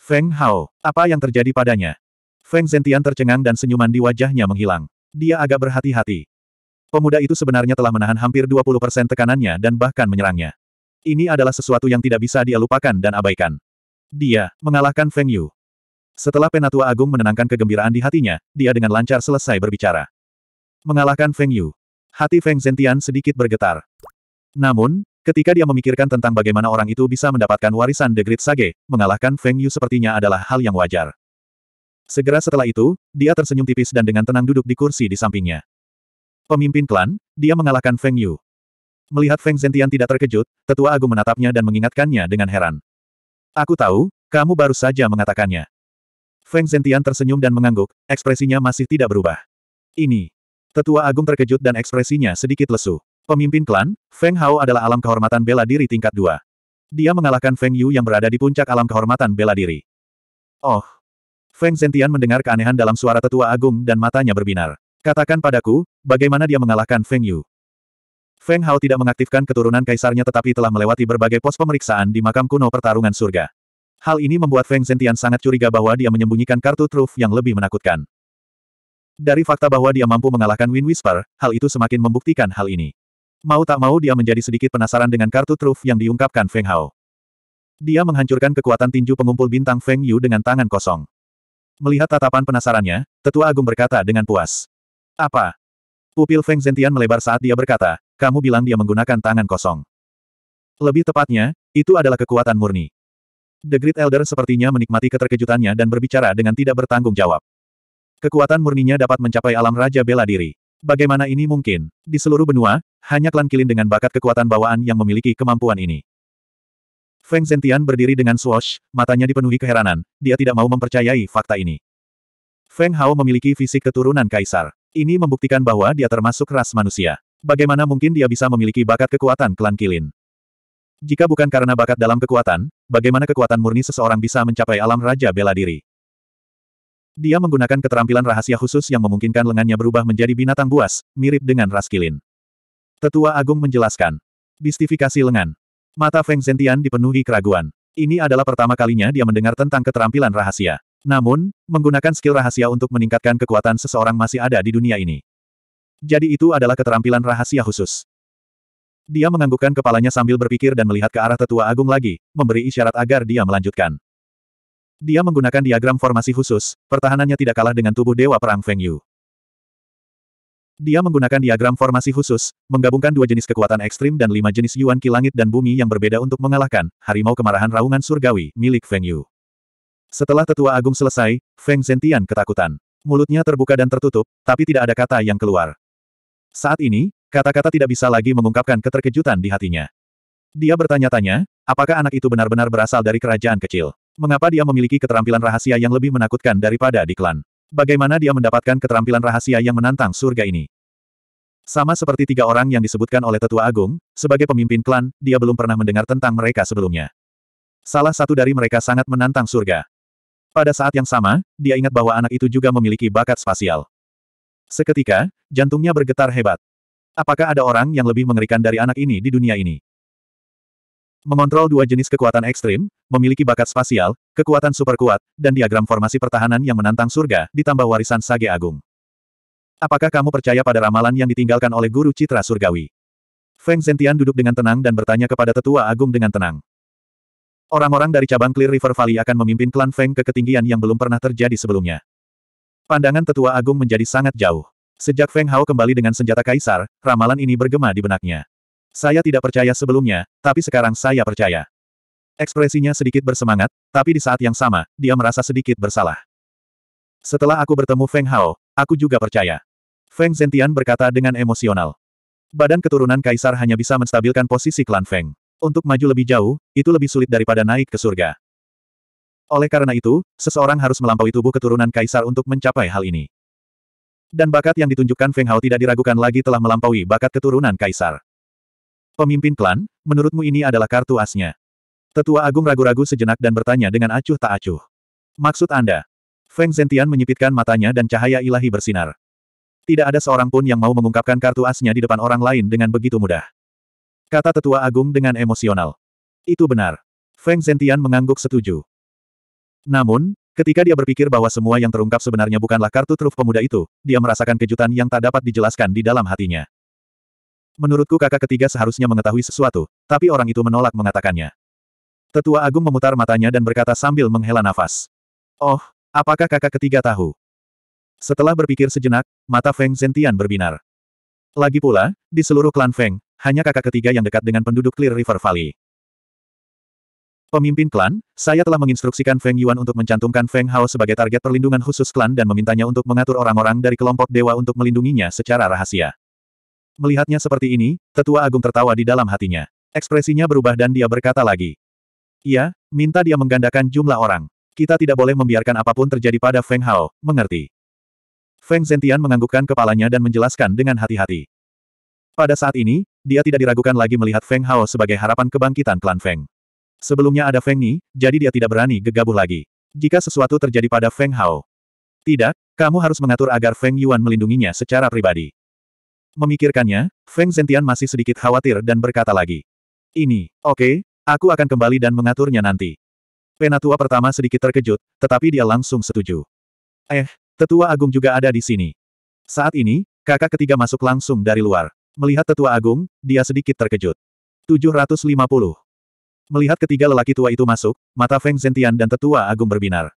Feng Hao, apa yang terjadi padanya? Feng Zentian tercengang dan senyuman di wajahnya menghilang. Dia agak berhati-hati. Pemuda itu sebenarnya telah menahan hampir 20% tekanannya dan bahkan menyerangnya. Ini adalah sesuatu yang tidak bisa dia lupakan dan abaikan. Dia mengalahkan Feng Yu. Setelah Penatua Agung menenangkan kegembiraan di hatinya, dia dengan lancar selesai berbicara. Mengalahkan Feng Yu. Hati Feng Zentian sedikit bergetar. Namun, ketika dia memikirkan tentang bagaimana orang itu bisa mendapatkan warisan The Great Sage, mengalahkan Feng Yu sepertinya adalah hal yang wajar. Segera setelah itu, dia tersenyum tipis dan dengan tenang duduk di kursi di sampingnya. Pemimpin klan, dia mengalahkan Feng Yu. Melihat Feng Zentian tidak terkejut, tetua agung menatapnya dan mengingatkannya dengan heran. Aku tahu, kamu baru saja mengatakannya. Feng Zentian tersenyum dan mengangguk, ekspresinya masih tidak berubah. Ini. Tetua Agung terkejut dan ekspresinya sedikit lesu. Pemimpin klan, Feng Hao adalah alam kehormatan bela diri tingkat dua. Dia mengalahkan Feng Yu yang berada di puncak alam kehormatan bela diri. Oh. Feng Zentian mendengar keanehan dalam suara tetua agung dan matanya berbinar. Katakan padaku, bagaimana dia mengalahkan Feng Yu? Feng Hao tidak mengaktifkan keturunan kaisarnya tetapi telah melewati berbagai pos pemeriksaan di makam kuno pertarungan surga. Hal ini membuat Feng Zentian sangat curiga bahwa dia menyembunyikan kartu truf yang lebih menakutkan. Dari fakta bahwa dia mampu mengalahkan Wind Whisper, hal itu semakin membuktikan hal ini. Mau tak mau dia menjadi sedikit penasaran dengan kartu truf yang diungkapkan Feng Hao. Dia menghancurkan kekuatan tinju pengumpul bintang Feng Yu dengan tangan kosong. Melihat tatapan penasarannya, Tetua Agung berkata dengan puas. Apa? Pupil Feng Zentian melebar saat dia berkata, kamu bilang dia menggunakan tangan kosong. Lebih tepatnya, itu adalah kekuatan murni. The Great Elder sepertinya menikmati keterkejutannya dan berbicara dengan tidak bertanggung jawab. Kekuatan murninya dapat mencapai alam Raja Bela Diri. Bagaimana ini mungkin? Di seluruh benua, hanya klan Kilin dengan bakat kekuatan bawaan yang memiliki kemampuan ini. Feng Zentian berdiri dengan swash, matanya dipenuhi keheranan, dia tidak mau mempercayai fakta ini. Feng Hao memiliki fisik keturunan kaisar. Ini membuktikan bahwa dia termasuk ras manusia. Bagaimana mungkin dia bisa memiliki bakat kekuatan klan Kilin? Jika bukan karena bakat dalam kekuatan, bagaimana kekuatan murni seseorang bisa mencapai alam Raja Bela Diri? Dia menggunakan keterampilan rahasia khusus yang memungkinkan lengannya berubah menjadi binatang buas, mirip dengan Raskilin. Tetua Agung menjelaskan. Bistifikasi lengan. Mata Feng Zentian dipenuhi keraguan. Ini adalah pertama kalinya dia mendengar tentang keterampilan rahasia. Namun, menggunakan skill rahasia untuk meningkatkan kekuatan seseorang masih ada di dunia ini. Jadi itu adalah keterampilan rahasia khusus. Dia menganggukkan kepalanya sambil berpikir dan melihat ke arah tetua agung lagi, memberi isyarat agar dia melanjutkan. Dia menggunakan diagram formasi khusus, pertahanannya tidak kalah dengan tubuh Dewa Perang Feng Yu. Dia menggunakan diagram formasi khusus, menggabungkan dua jenis kekuatan ekstrim dan lima jenis Yuan Qi langit dan bumi yang berbeda untuk mengalahkan harimau kemarahan raungan surgawi milik Feng Yu. Setelah tetua agung selesai, Feng Zentian ketakutan. Mulutnya terbuka dan tertutup, tapi tidak ada kata yang keluar. Saat ini, Kata-kata tidak bisa lagi mengungkapkan keterkejutan di hatinya. Dia bertanya-tanya, apakah anak itu benar-benar berasal dari kerajaan kecil? Mengapa dia memiliki keterampilan rahasia yang lebih menakutkan daripada di klan? Bagaimana dia mendapatkan keterampilan rahasia yang menantang surga ini? Sama seperti tiga orang yang disebutkan oleh Tetua Agung, sebagai pemimpin klan, dia belum pernah mendengar tentang mereka sebelumnya. Salah satu dari mereka sangat menantang surga. Pada saat yang sama, dia ingat bahwa anak itu juga memiliki bakat spasial. Seketika, jantungnya bergetar hebat. Apakah ada orang yang lebih mengerikan dari anak ini di dunia ini? Mengontrol dua jenis kekuatan ekstrim, memiliki bakat spasial, kekuatan super kuat, dan diagram formasi pertahanan yang menantang surga, ditambah warisan sage agung. Apakah kamu percaya pada ramalan yang ditinggalkan oleh guru citra surgawi? Feng Zentian duduk dengan tenang dan bertanya kepada tetua agung dengan tenang. Orang-orang dari cabang Clear River Valley akan memimpin klan Feng ke ketinggian yang belum pernah terjadi sebelumnya. Pandangan tetua agung menjadi sangat jauh. Sejak Feng Hao kembali dengan senjata kaisar, ramalan ini bergema di benaknya. Saya tidak percaya sebelumnya, tapi sekarang saya percaya. Ekspresinya sedikit bersemangat, tapi di saat yang sama, dia merasa sedikit bersalah. Setelah aku bertemu Feng Hao, aku juga percaya. Feng Zentian berkata dengan emosional. Badan keturunan kaisar hanya bisa menstabilkan posisi klan Feng. Untuk maju lebih jauh, itu lebih sulit daripada naik ke surga. Oleh karena itu, seseorang harus melampaui tubuh keturunan kaisar untuk mencapai hal ini. Dan bakat yang ditunjukkan Feng Hao tidak diragukan lagi telah melampaui bakat keturunan Kaisar. Pemimpin klan, menurutmu ini adalah kartu asnya. Tetua Agung ragu-ragu sejenak dan bertanya dengan acuh tak acuh. Maksud Anda? Feng Zentian menyipitkan matanya dan cahaya ilahi bersinar. Tidak ada seorang pun yang mau mengungkapkan kartu asnya di depan orang lain dengan begitu mudah. Kata Tetua Agung dengan emosional. Itu benar. Feng Zentian mengangguk setuju. Namun, Ketika dia berpikir bahwa semua yang terungkap sebenarnya bukanlah kartu truf pemuda itu, dia merasakan kejutan yang tak dapat dijelaskan di dalam hatinya. Menurutku kakak ketiga seharusnya mengetahui sesuatu, tapi orang itu menolak mengatakannya. Tetua Agung memutar matanya dan berkata sambil menghela nafas. Oh, apakah kakak ketiga tahu? Setelah berpikir sejenak, mata Feng Zentian berbinar. Lagi pula, di seluruh klan Feng, hanya kakak ketiga yang dekat dengan penduduk Clear River Valley. Pemimpin klan, saya telah menginstruksikan Feng Yuan untuk mencantumkan Feng Hao sebagai target perlindungan khusus klan dan memintanya untuk mengatur orang-orang dari kelompok dewa untuk melindunginya secara rahasia. Melihatnya seperti ini, tetua agung tertawa di dalam hatinya. Ekspresinya berubah dan dia berkata lagi. Iya, minta dia menggandakan jumlah orang. Kita tidak boleh membiarkan apapun terjadi pada Feng Hao, mengerti? Feng Zentian menganggukkan kepalanya dan menjelaskan dengan hati-hati. Pada saat ini, dia tidak diragukan lagi melihat Feng Hao sebagai harapan kebangkitan klan Feng. Sebelumnya ada Feng Ni, jadi dia tidak berani gegabah lagi. Jika sesuatu terjadi pada Feng Hao. Tidak, kamu harus mengatur agar Feng Yuan melindunginya secara pribadi. Memikirkannya, Feng Zentian masih sedikit khawatir dan berkata lagi. Ini, oke, okay, aku akan kembali dan mengaturnya nanti. Penatua pertama sedikit terkejut, tetapi dia langsung setuju. Eh, tetua agung juga ada di sini. Saat ini, kakak ketiga masuk langsung dari luar. Melihat tetua agung, dia sedikit terkejut. 750. Melihat ketiga lelaki tua itu masuk, mata Feng Zentian dan tetua agung berbinar.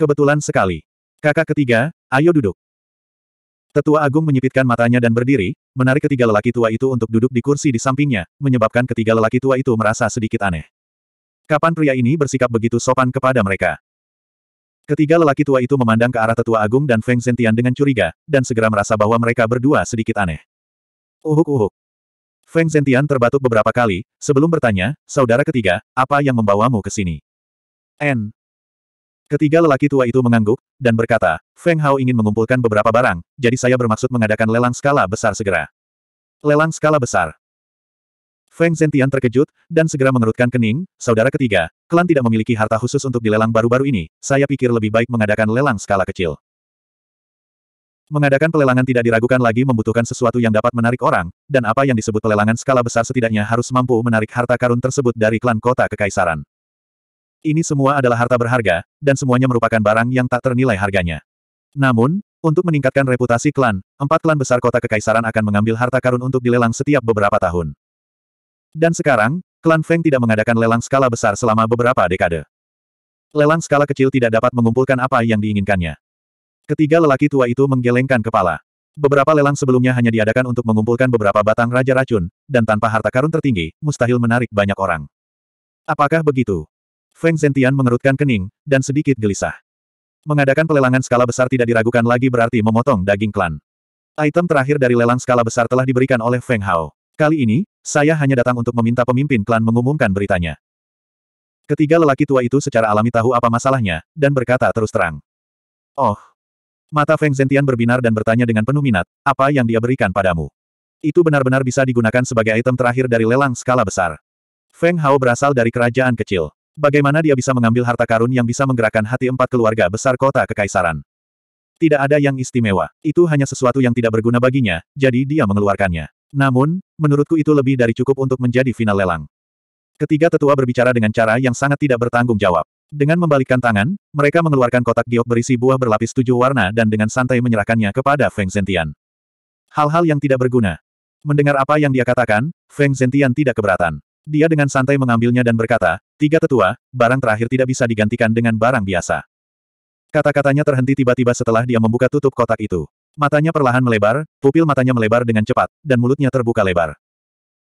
Kebetulan sekali. Kakak ketiga, ayo duduk. Tetua agung menyipitkan matanya dan berdiri, menarik ketiga lelaki tua itu untuk duduk di kursi di sampingnya, menyebabkan ketiga lelaki tua itu merasa sedikit aneh. Kapan pria ini bersikap begitu sopan kepada mereka? Ketiga lelaki tua itu memandang ke arah tetua agung dan Feng Zentian dengan curiga, dan segera merasa bahwa mereka berdua sedikit aneh. Uhuk-uhuk. Feng Zentian terbatuk beberapa kali, sebelum bertanya, saudara ketiga, apa yang membawamu ke sini? N. Ketiga lelaki tua itu mengangguk, dan berkata, Feng Hao ingin mengumpulkan beberapa barang, jadi saya bermaksud mengadakan lelang skala besar segera. Lelang skala besar. Feng Zentian terkejut, dan segera mengerutkan kening, saudara ketiga, klan tidak memiliki harta khusus untuk dilelang baru-baru ini, saya pikir lebih baik mengadakan lelang skala kecil. Mengadakan pelelangan tidak diragukan lagi membutuhkan sesuatu yang dapat menarik orang, dan apa yang disebut pelelangan skala besar setidaknya harus mampu menarik harta karun tersebut dari klan kota kekaisaran. Ini semua adalah harta berharga, dan semuanya merupakan barang yang tak ternilai harganya. Namun, untuk meningkatkan reputasi klan, empat klan besar kota kekaisaran akan mengambil harta karun untuk dilelang setiap beberapa tahun. Dan sekarang, klan Feng tidak mengadakan lelang skala besar selama beberapa dekade. Lelang skala kecil tidak dapat mengumpulkan apa yang diinginkannya. Ketiga lelaki tua itu menggelengkan kepala. Beberapa lelang sebelumnya hanya diadakan untuk mengumpulkan beberapa batang Raja Racun, dan tanpa harta karun tertinggi, mustahil menarik banyak orang. Apakah begitu? Feng Zentian mengerutkan kening, dan sedikit gelisah. Mengadakan pelelangan skala besar tidak diragukan lagi berarti memotong daging klan. Item terakhir dari lelang skala besar telah diberikan oleh Feng Hao. Kali ini, saya hanya datang untuk meminta pemimpin klan mengumumkan beritanya. Ketiga lelaki tua itu secara alami tahu apa masalahnya, dan berkata terus terang. Oh, Mata Feng Zentian berbinar dan bertanya dengan penuh minat, apa yang dia berikan padamu? Itu benar-benar bisa digunakan sebagai item terakhir dari lelang skala besar. Feng Hao berasal dari kerajaan kecil. Bagaimana dia bisa mengambil harta karun yang bisa menggerakkan hati empat keluarga besar kota kekaisaran? Tidak ada yang istimewa. Itu hanya sesuatu yang tidak berguna baginya, jadi dia mengeluarkannya. Namun, menurutku itu lebih dari cukup untuk menjadi final lelang. Ketiga tetua berbicara dengan cara yang sangat tidak bertanggung jawab. Dengan membalikkan tangan, mereka mengeluarkan kotak giok berisi buah berlapis tujuh warna dan dengan santai menyerahkannya kepada Feng Zentian. Hal-hal yang tidak berguna. Mendengar apa yang dia katakan, Feng Zentian tidak keberatan. Dia dengan santai mengambilnya dan berkata, tiga tetua, barang terakhir tidak bisa digantikan dengan barang biasa. Kata-katanya terhenti tiba-tiba setelah dia membuka tutup kotak itu. Matanya perlahan melebar, pupil matanya melebar dengan cepat, dan mulutnya terbuka lebar.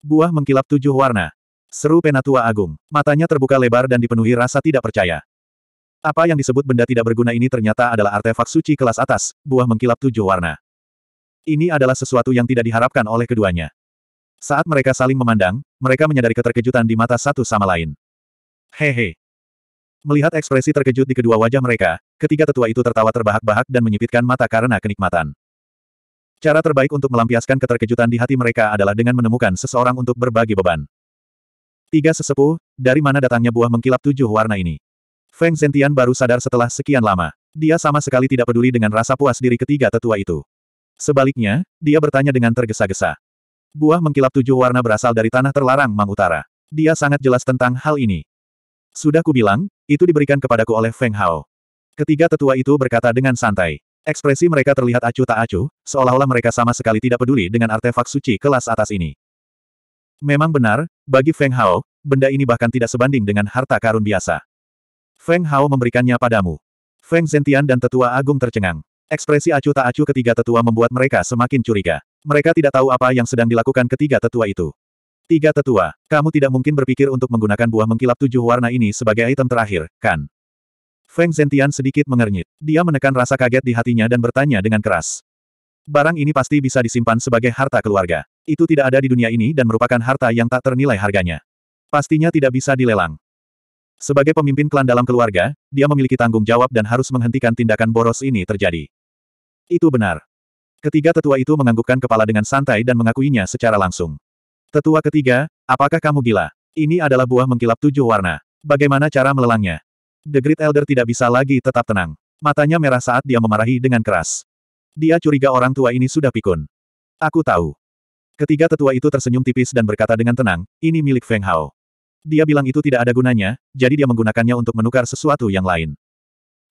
Buah mengkilap tujuh warna. Seru Penatua Agung. Matanya terbuka lebar dan dipenuhi rasa tidak percaya. Apa yang disebut benda tidak berguna ini ternyata adalah artefak suci kelas atas, buah mengkilap tujuh warna. Ini adalah sesuatu yang tidak diharapkan oleh keduanya. Saat mereka saling memandang, mereka menyadari keterkejutan di mata satu sama lain. Hehe. Melihat ekspresi terkejut di kedua wajah mereka, ketiga tetua itu tertawa terbahak-bahak dan menyipitkan mata karena kenikmatan. Cara terbaik untuk melampiaskan keterkejutan di hati mereka adalah dengan menemukan seseorang untuk berbagi beban. Tiga sesepuh, dari mana datangnya buah mengkilap tujuh warna ini? Feng Zentian baru sadar setelah sekian lama. Dia sama sekali tidak peduli dengan rasa puas diri ketiga tetua itu. Sebaliknya, dia bertanya dengan tergesa-gesa. Buah mengkilap tujuh warna berasal dari tanah terlarang Mang Utara. Dia sangat jelas tentang hal ini. Sudah kubilang, itu diberikan kepadaku oleh Feng Hao. Ketiga tetua itu berkata dengan santai. Ekspresi mereka terlihat acuh tak acuh, seolah-olah mereka sama sekali tidak peduli dengan artefak suci kelas atas ini. Memang benar, bagi Feng Hao, benda ini bahkan tidak sebanding dengan harta karun biasa. Feng Hao memberikannya padamu. Feng Zentian dan tetua agung tercengang. Ekspresi acuh tak acuh ketiga tetua membuat mereka semakin curiga. Mereka tidak tahu apa yang sedang dilakukan ketiga tetua itu. Tiga tetua, kamu tidak mungkin berpikir untuk menggunakan buah mengkilap tujuh warna ini sebagai item terakhir, kan? Feng Zentian sedikit mengernyit. Dia menekan rasa kaget di hatinya dan bertanya dengan keras. Barang ini pasti bisa disimpan sebagai harta keluarga. Itu tidak ada di dunia ini dan merupakan harta yang tak ternilai harganya. Pastinya tidak bisa dilelang. Sebagai pemimpin klan dalam keluarga, dia memiliki tanggung jawab dan harus menghentikan tindakan boros ini terjadi. Itu benar. Ketiga tetua itu menganggukkan kepala dengan santai dan mengakuinya secara langsung. Tetua ketiga, apakah kamu gila? Ini adalah buah mengkilap tujuh warna. Bagaimana cara melelangnya? The Great Elder tidak bisa lagi tetap tenang. Matanya merah saat dia memarahi dengan keras. Dia curiga orang tua ini sudah pikun. Aku tahu. Ketiga tetua itu tersenyum tipis dan berkata dengan tenang, ini milik Feng Hao. Dia bilang itu tidak ada gunanya, jadi dia menggunakannya untuk menukar sesuatu yang lain.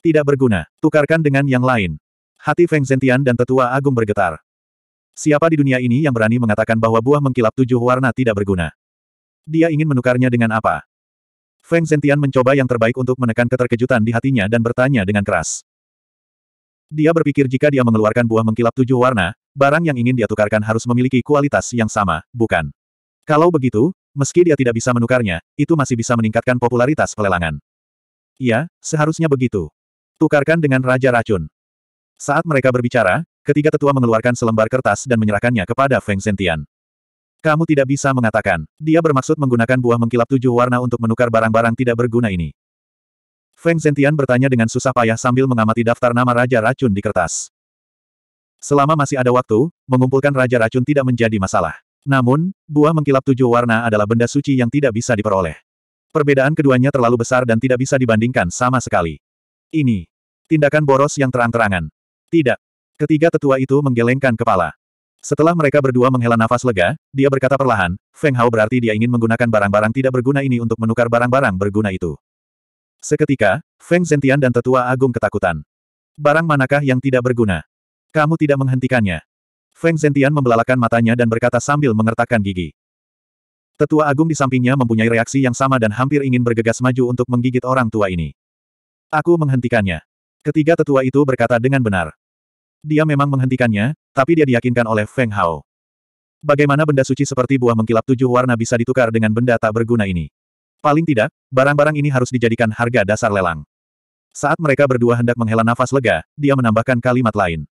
Tidak berguna, tukarkan dengan yang lain. Hati Feng Zentian dan tetua agung bergetar. Siapa di dunia ini yang berani mengatakan bahwa buah mengkilap tujuh warna tidak berguna? Dia ingin menukarnya dengan apa? Feng Zentian mencoba yang terbaik untuk menekan keterkejutan di hatinya dan bertanya dengan keras. Dia berpikir jika dia mengeluarkan buah mengkilap tujuh warna, barang yang ingin dia tukarkan harus memiliki kualitas yang sama, bukan? Kalau begitu, meski dia tidak bisa menukarnya, itu masih bisa meningkatkan popularitas pelelangan. Iya, seharusnya begitu. Tukarkan dengan Raja Racun. Saat mereka berbicara, ketiga tetua mengeluarkan selembar kertas dan menyerahkannya kepada Feng Sentian. Kamu tidak bisa mengatakan, dia bermaksud menggunakan buah mengkilap tujuh warna untuk menukar barang-barang tidak berguna ini. Feng Zentian bertanya dengan susah payah sambil mengamati daftar nama Raja Racun di kertas. Selama masih ada waktu, mengumpulkan Raja Racun tidak menjadi masalah. Namun, buah mengkilap tujuh warna adalah benda suci yang tidak bisa diperoleh. Perbedaan keduanya terlalu besar dan tidak bisa dibandingkan sama sekali. Ini. Tindakan boros yang terang-terangan. Tidak. Ketiga tetua itu menggelengkan kepala. Setelah mereka berdua menghela nafas lega, dia berkata perlahan, Feng Hao berarti dia ingin menggunakan barang-barang tidak berguna ini untuk menukar barang-barang berguna itu. Seketika, Feng Zentian dan tetua agung ketakutan. Barang manakah yang tidak berguna? Kamu tidak menghentikannya. Feng Zentian membelalakan matanya dan berkata sambil mengertakkan gigi. Tetua agung di sampingnya mempunyai reaksi yang sama dan hampir ingin bergegas maju untuk menggigit orang tua ini. Aku menghentikannya. Ketiga tetua itu berkata dengan benar. Dia memang menghentikannya, tapi dia diyakinkan oleh Feng Hao. Bagaimana benda suci seperti buah mengkilap tujuh warna bisa ditukar dengan benda tak berguna ini? Paling tidak, barang-barang ini harus dijadikan harga dasar lelang. Saat mereka berdua hendak menghela nafas lega, dia menambahkan kalimat lain.